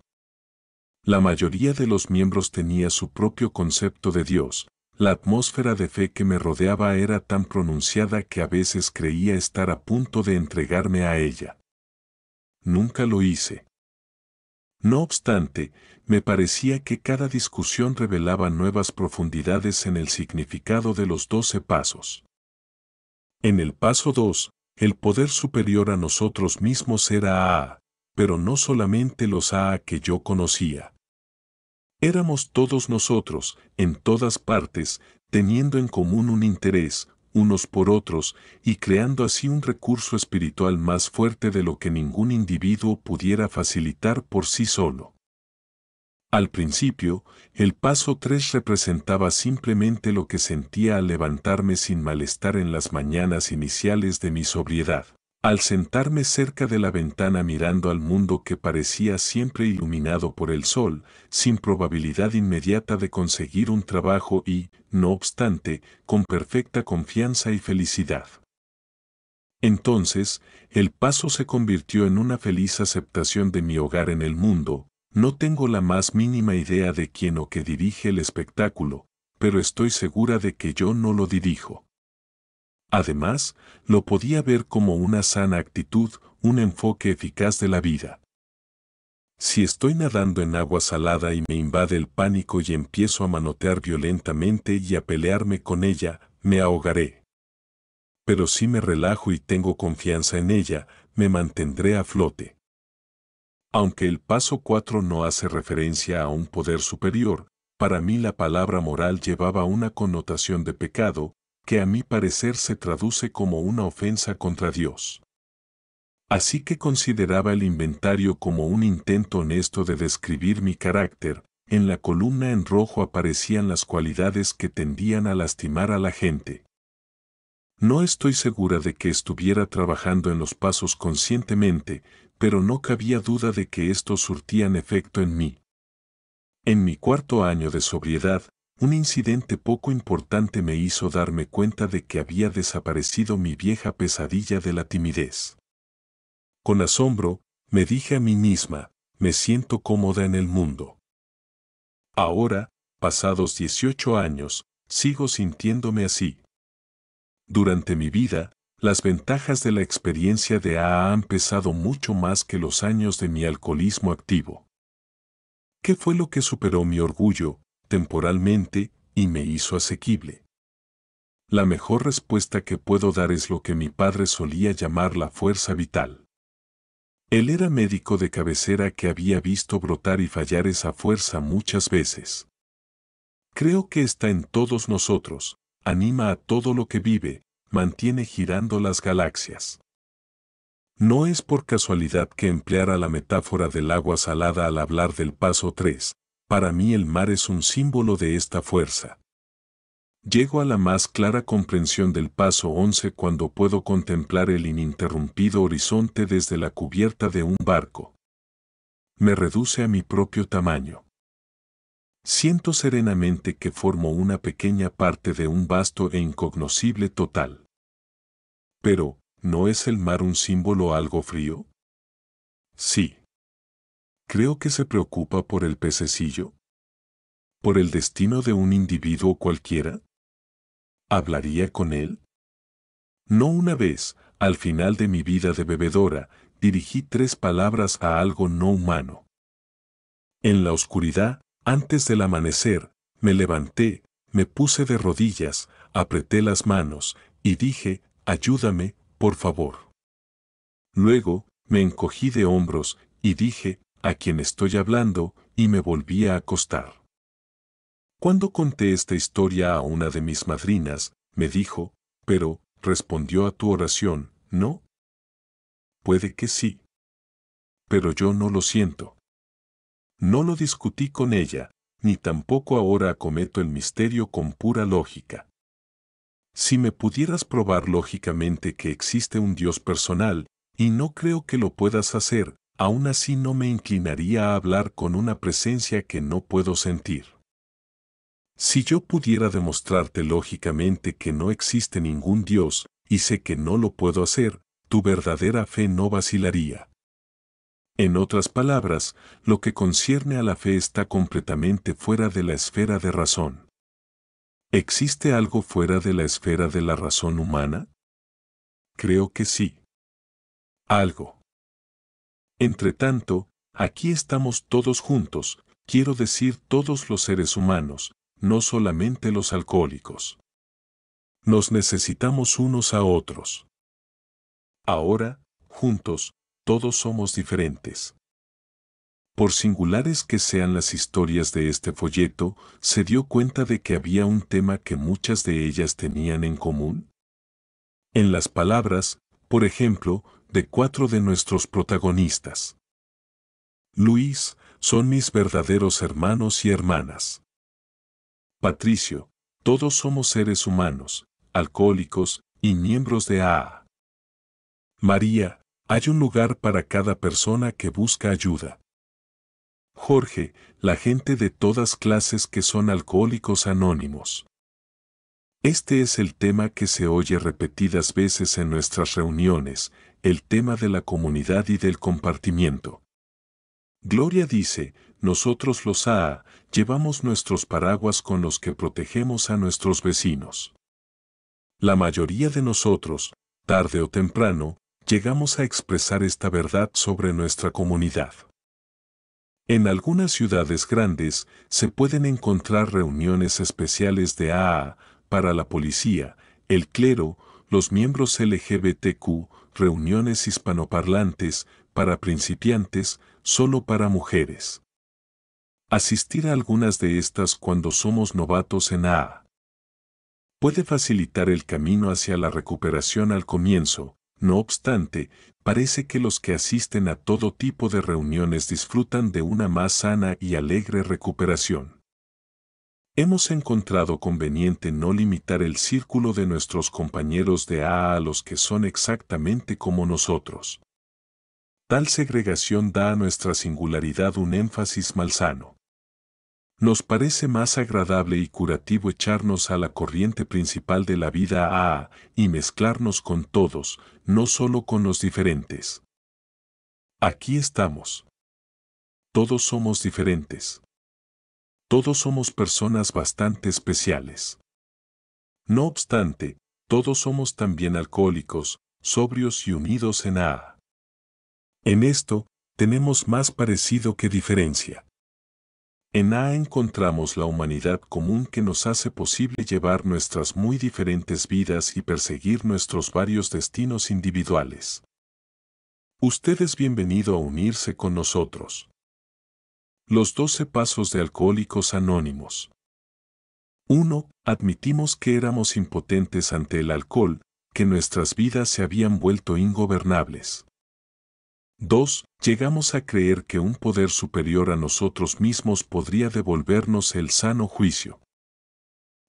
La mayoría de los miembros tenía su propio concepto de Dios. La atmósfera de fe que me rodeaba era tan pronunciada que a veces creía estar a punto de entregarme a ella. Nunca lo hice. No obstante, me parecía que cada discusión revelaba nuevas profundidades en el significado de los doce pasos. En el paso 2, el poder superior a nosotros mismos era AA, pero no solamente los AA que yo conocía. Éramos todos nosotros, en todas partes, teniendo en común un interés, unos por otros, y creando así un recurso espiritual más fuerte de lo que ningún individuo pudiera facilitar por sí solo. Al principio, el paso 3 representaba simplemente lo que sentía al levantarme sin malestar en las mañanas iniciales de mi sobriedad. Al sentarme cerca de la ventana mirando al mundo que parecía siempre iluminado por el sol, sin probabilidad inmediata de conseguir un trabajo y, no obstante, con perfecta confianza y felicidad. Entonces, el paso se convirtió en una feliz aceptación de mi hogar en el mundo, no tengo la más mínima idea de quién o qué dirige el espectáculo, pero estoy segura de que yo no lo dirijo. Además, lo podía ver como una sana actitud, un enfoque eficaz de la vida. Si estoy nadando en agua salada y me invade el pánico y empiezo a manotear violentamente y a pelearme con ella, me ahogaré. Pero si me relajo y tengo confianza en ella, me mantendré a flote. Aunque el paso 4 no hace referencia a un poder superior, para mí la palabra moral llevaba una connotación de pecado, que a mi parecer se traduce como una ofensa contra Dios. Así que consideraba el inventario como un intento honesto de describir mi carácter, en la columna en rojo aparecían las cualidades que tendían a lastimar a la gente. No estoy segura de que estuviera trabajando en los pasos conscientemente, pero no cabía duda de que estos surtían efecto en mí. En mi cuarto año de sobriedad, un incidente poco importante me hizo darme cuenta de que había desaparecido mi vieja pesadilla de la timidez. Con asombro, me dije a mí misma, me siento cómoda en el mundo. Ahora, pasados 18 años, sigo sintiéndome así. Durante mi vida, las ventajas de la experiencia de AA han pesado mucho más que los años de mi alcoholismo activo. ¿Qué fue lo que superó mi orgullo, temporalmente, y me hizo asequible. La mejor respuesta que puedo dar es lo que mi padre solía llamar la fuerza vital. Él era médico de cabecera que había visto brotar y fallar esa fuerza muchas veces. Creo que está en todos nosotros, anima a todo lo que vive, mantiene girando las galaxias. No es por casualidad que empleara la metáfora del agua salada al hablar del paso 3, para mí el mar es un símbolo de esta fuerza. Llego a la más clara comprensión del paso 11 cuando puedo contemplar el ininterrumpido horizonte desde la cubierta de un barco. Me reduce a mi propio tamaño. Siento serenamente que formo una pequeña parte de un vasto e incognoscible total. Pero, ¿no es el mar un símbolo algo frío? Sí. Creo que se preocupa por el pececillo. ¿Por el destino de un individuo cualquiera? ¿Hablaría con él? No una vez, al final de mi vida de bebedora, dirigí tres palabras a algo no humano. En la oscuridad, antes del amanecer, me levanté, me puse de rodillas, apreté las manos y dije, ayúdame, por favor. Luego, me encogí de hombros y dije, a quien estoy hablando, y me volví a acostar. Cuando conté esta historia a una de mis madrinas, me dijo, pero, respondió a tu oración, ¿no? Puede que sí. Pero yo no lo siento. No lo discutí con ella, ni tampoco ahora acometo el misterio con pura lógica. Si me pudieras probar lógicamente que existe un Dios personal, y no creo que lo puedas hacer, aún así no me inclinaría a hablar con una presencia que no puedo sentir. Si yo pudiera demostrarte lógicamente que no existe ningún Dios, y sé que no lo puedo hacer, tu verdadera fe no vacilaría. En otras palabras, lo que concierne a la fe está completamente fuera de la esfera de razón. ¿Existe algo fuera de la esfera de la razón humana? Creo que sí. Algo. Entre tanto, aquí estamos todos juntos, quiero decir todos los seres humanos, no solamente los alcohólicos. Nos necesitamos unos a otros. Ahora, juntos, todos somos diferentes. Por singulares que sean las historias de este folleto, se dio cuenta de que había un tema que muchas de ellas tenían en común. En las palabras, por ejemplo, de cuatro de nuestros protagonistas. Luis, son mis verdaderos hermanos y hermanas. Patricio, todos somos seres humanos, alcohólicos y miembros de AA. María, hay un lugar para cada persona que busca ayuda. Jorge, la gente de todas clases que son alcohólicos anónimos. Este es el tema que se oye repetidas veces en nuestras reuniones, el tema de la comunidad y del compartimiento. Gloria dice, nosotros los AA llevamos nuestros paraguas con los que protegemos a nuestros vecinos. La mayoría de nosotros, tarde o temprano, llegamos a expresar esta verdad sobre nuestra comunidad. En algunas ciudades grandes se pueden encontrar reuniones especiales de AA ah, para la policía, el clero, los miembros LGBTQ, reuniones hispanoparlantes, para principiantes, solo para mujeres. Asistir a algunas de estas cuando somos novatos en AA puede facilitar el camino hacia la recuperación al comienzo, no obstante, parece que los que asisten a todo tipo de reuniones disfrutan de una más sana y alegre recuperación. Hemos encontrado conveniente no limitar el círculo de nuestros compañeros de A a los que son exactamente como nosotros. Tal segregación da a nuestra singularidad un énfasis malsano. Nos parece más agradable y curativo echarnos a la corriente principal de la vida A y mezclarnos con todos, no solo con los diferentes. Aquí estamos. Todos somos diferentes todos somos personas bastante especiales. No obstante, todos somos también alcohólicos, sobrios y unidos en A. En esto, tenemos más parecido que diferencia. En A encontramos la humanidad común que nos hace posible llevar nuestras muy diferentes vidas y perseguir nuestros varios destinos individuales. Usted es bienvenido a unirse con nosotros. Los 12 pasos de Alcohólicos Anónimos. 1. Admitimos que éramos impotentes ante el alcohol, que nuestras vidas se habían vuelto ingobernables. 2. Llegamos a creer que un poder superior a nosotros mismos podría devolvernos el sano juicio.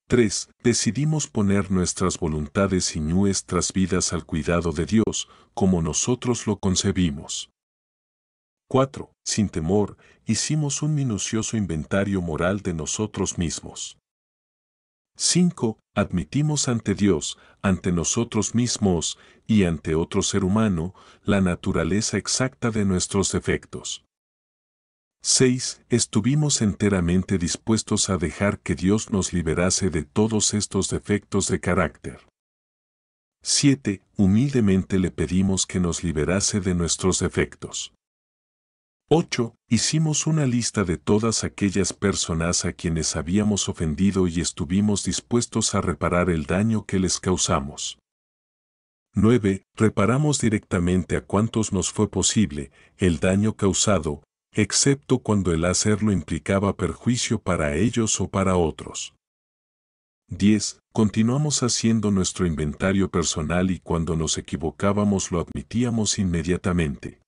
3. Decidimos poner nuestras voluntades y nuestras vidas al cuidado de Dios, como nosotros lo concebimos. 4. Sin temor, hicimos un minucioso inventario moral de nosotros mismos. 5. Admitimos ante Dios, ante nosotros mismos y ante otro ser humano la naturaleza exacta de nuestros defectos. 6. Estuvimos enteramente dispuestos a dejar que Dios nos liberase de todos estos defectos de carácter. 7. Humildemente le pedimos que nos liberase de nuestros defectos. 8. Hicimos una lista de todas aquellas personas a quienes habíamos ofendido y estuvimos dispuestos a reparar el daño que les causamos. 9. Reparamos directamente a cuantos nos fue posible el daño causado, excepto cuando el hacerlo implicaba perjuicio para ellos o para otros. 10. Continuamos haciendo nuestro inventario personal y cuando nos equivocábamos lo admitíamos inmediatamente.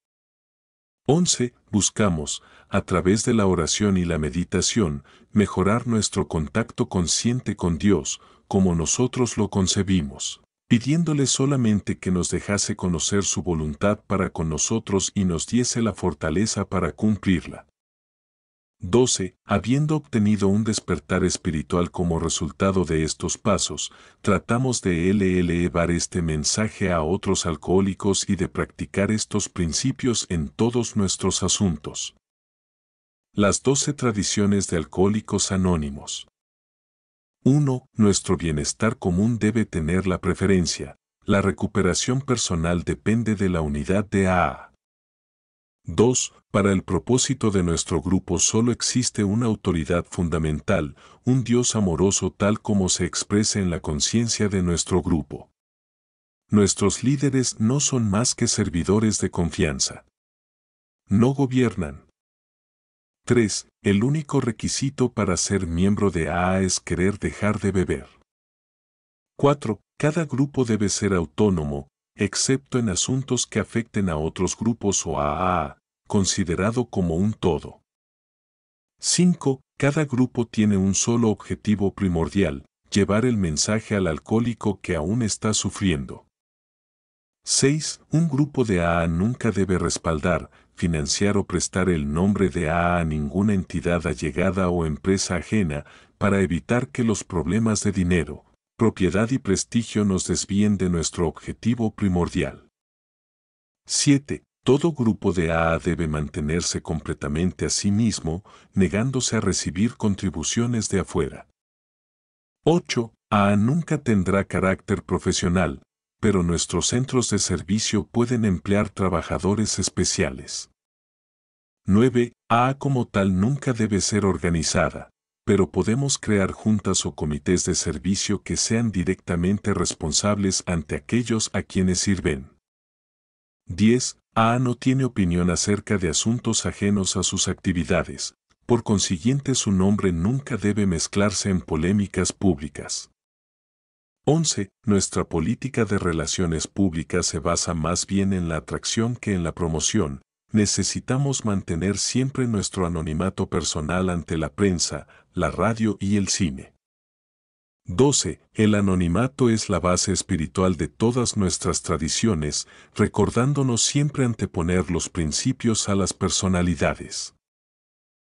11. Buscamos, a través de la oración y la meditación, mejorar nuestro contacto consciente con Dios, como nosotros lo concebimos, pidiéndole solamente que nos dejase conocer su voluntad para con nosotros y nos diese la fortaleza para cumplirla. 12. Habiendo obtenido un despertar espiritual como resultado de estos pasos, tratamos de elevar este mensaje a otros alcohólicos y de practicar estos principios en todos nuestros asuntos. Las 12 tradiciones de alcohólicos anónimos. 1. Nuestro bienestar común debe tener la preferencia. La recuperación personal depende de la unidad de AA. 2. Para el propósito de nuestro grupo solo existe una autoridad fundamental, un Dios amoroso tal como se expresa en la conciencia de nuestro grupo. Nuestros líderes no son más que servidores de confianza. No gobiernan. 3. El único requisito para ser miembro de AA es querer dejar de beber. 4. Cada grupo debe ser autónomo, excepto en asuntos que afecten a otros grupos o a AA, considerado como un todo. 5. Cada grupo tiene un solo objetivo primordial, llevar el mensaje al alcohólico que aún está sufriendo. 6. Un grupo de AA nunca debe respaldar, financiar o prestar el nombre de AA a ninguna entidad allegada o empresa ajena para evitar que los problemas de dinero, propiedad y prestigio nos desvíen de nuestro objetivo primordial. 7. Todo grupo de AA debe mantenerse completamente a sí mismo, negándose a recibir contribuciones de afuera. 8. AA nunca tendrá carácter profesional, pero nuestros centros de servicio pueden emplear trabajadores especiales. 9. AA como tal nunca debe ser organizada, pero podemos crear juntas o comités de servicio que sean directamente responsables ante aquellos a quienes sirven. 10. A. no tiene opinión acerca de asuntos ajenos a sus actividades, por consiguiente su nombre nunca debe mezclarse en polémicas públicas. 11. Nuestra política de relaciones públicas se basa más bien en la atracción que en la promoción. Necesitamos mantener siempre nuestro anonimato personal ante la prensa, la radio y el cine. 12. El anonimato es la base espiritual de todas nuestras tradiciones, recordándonos siempre anteponer los principios a las personalidades.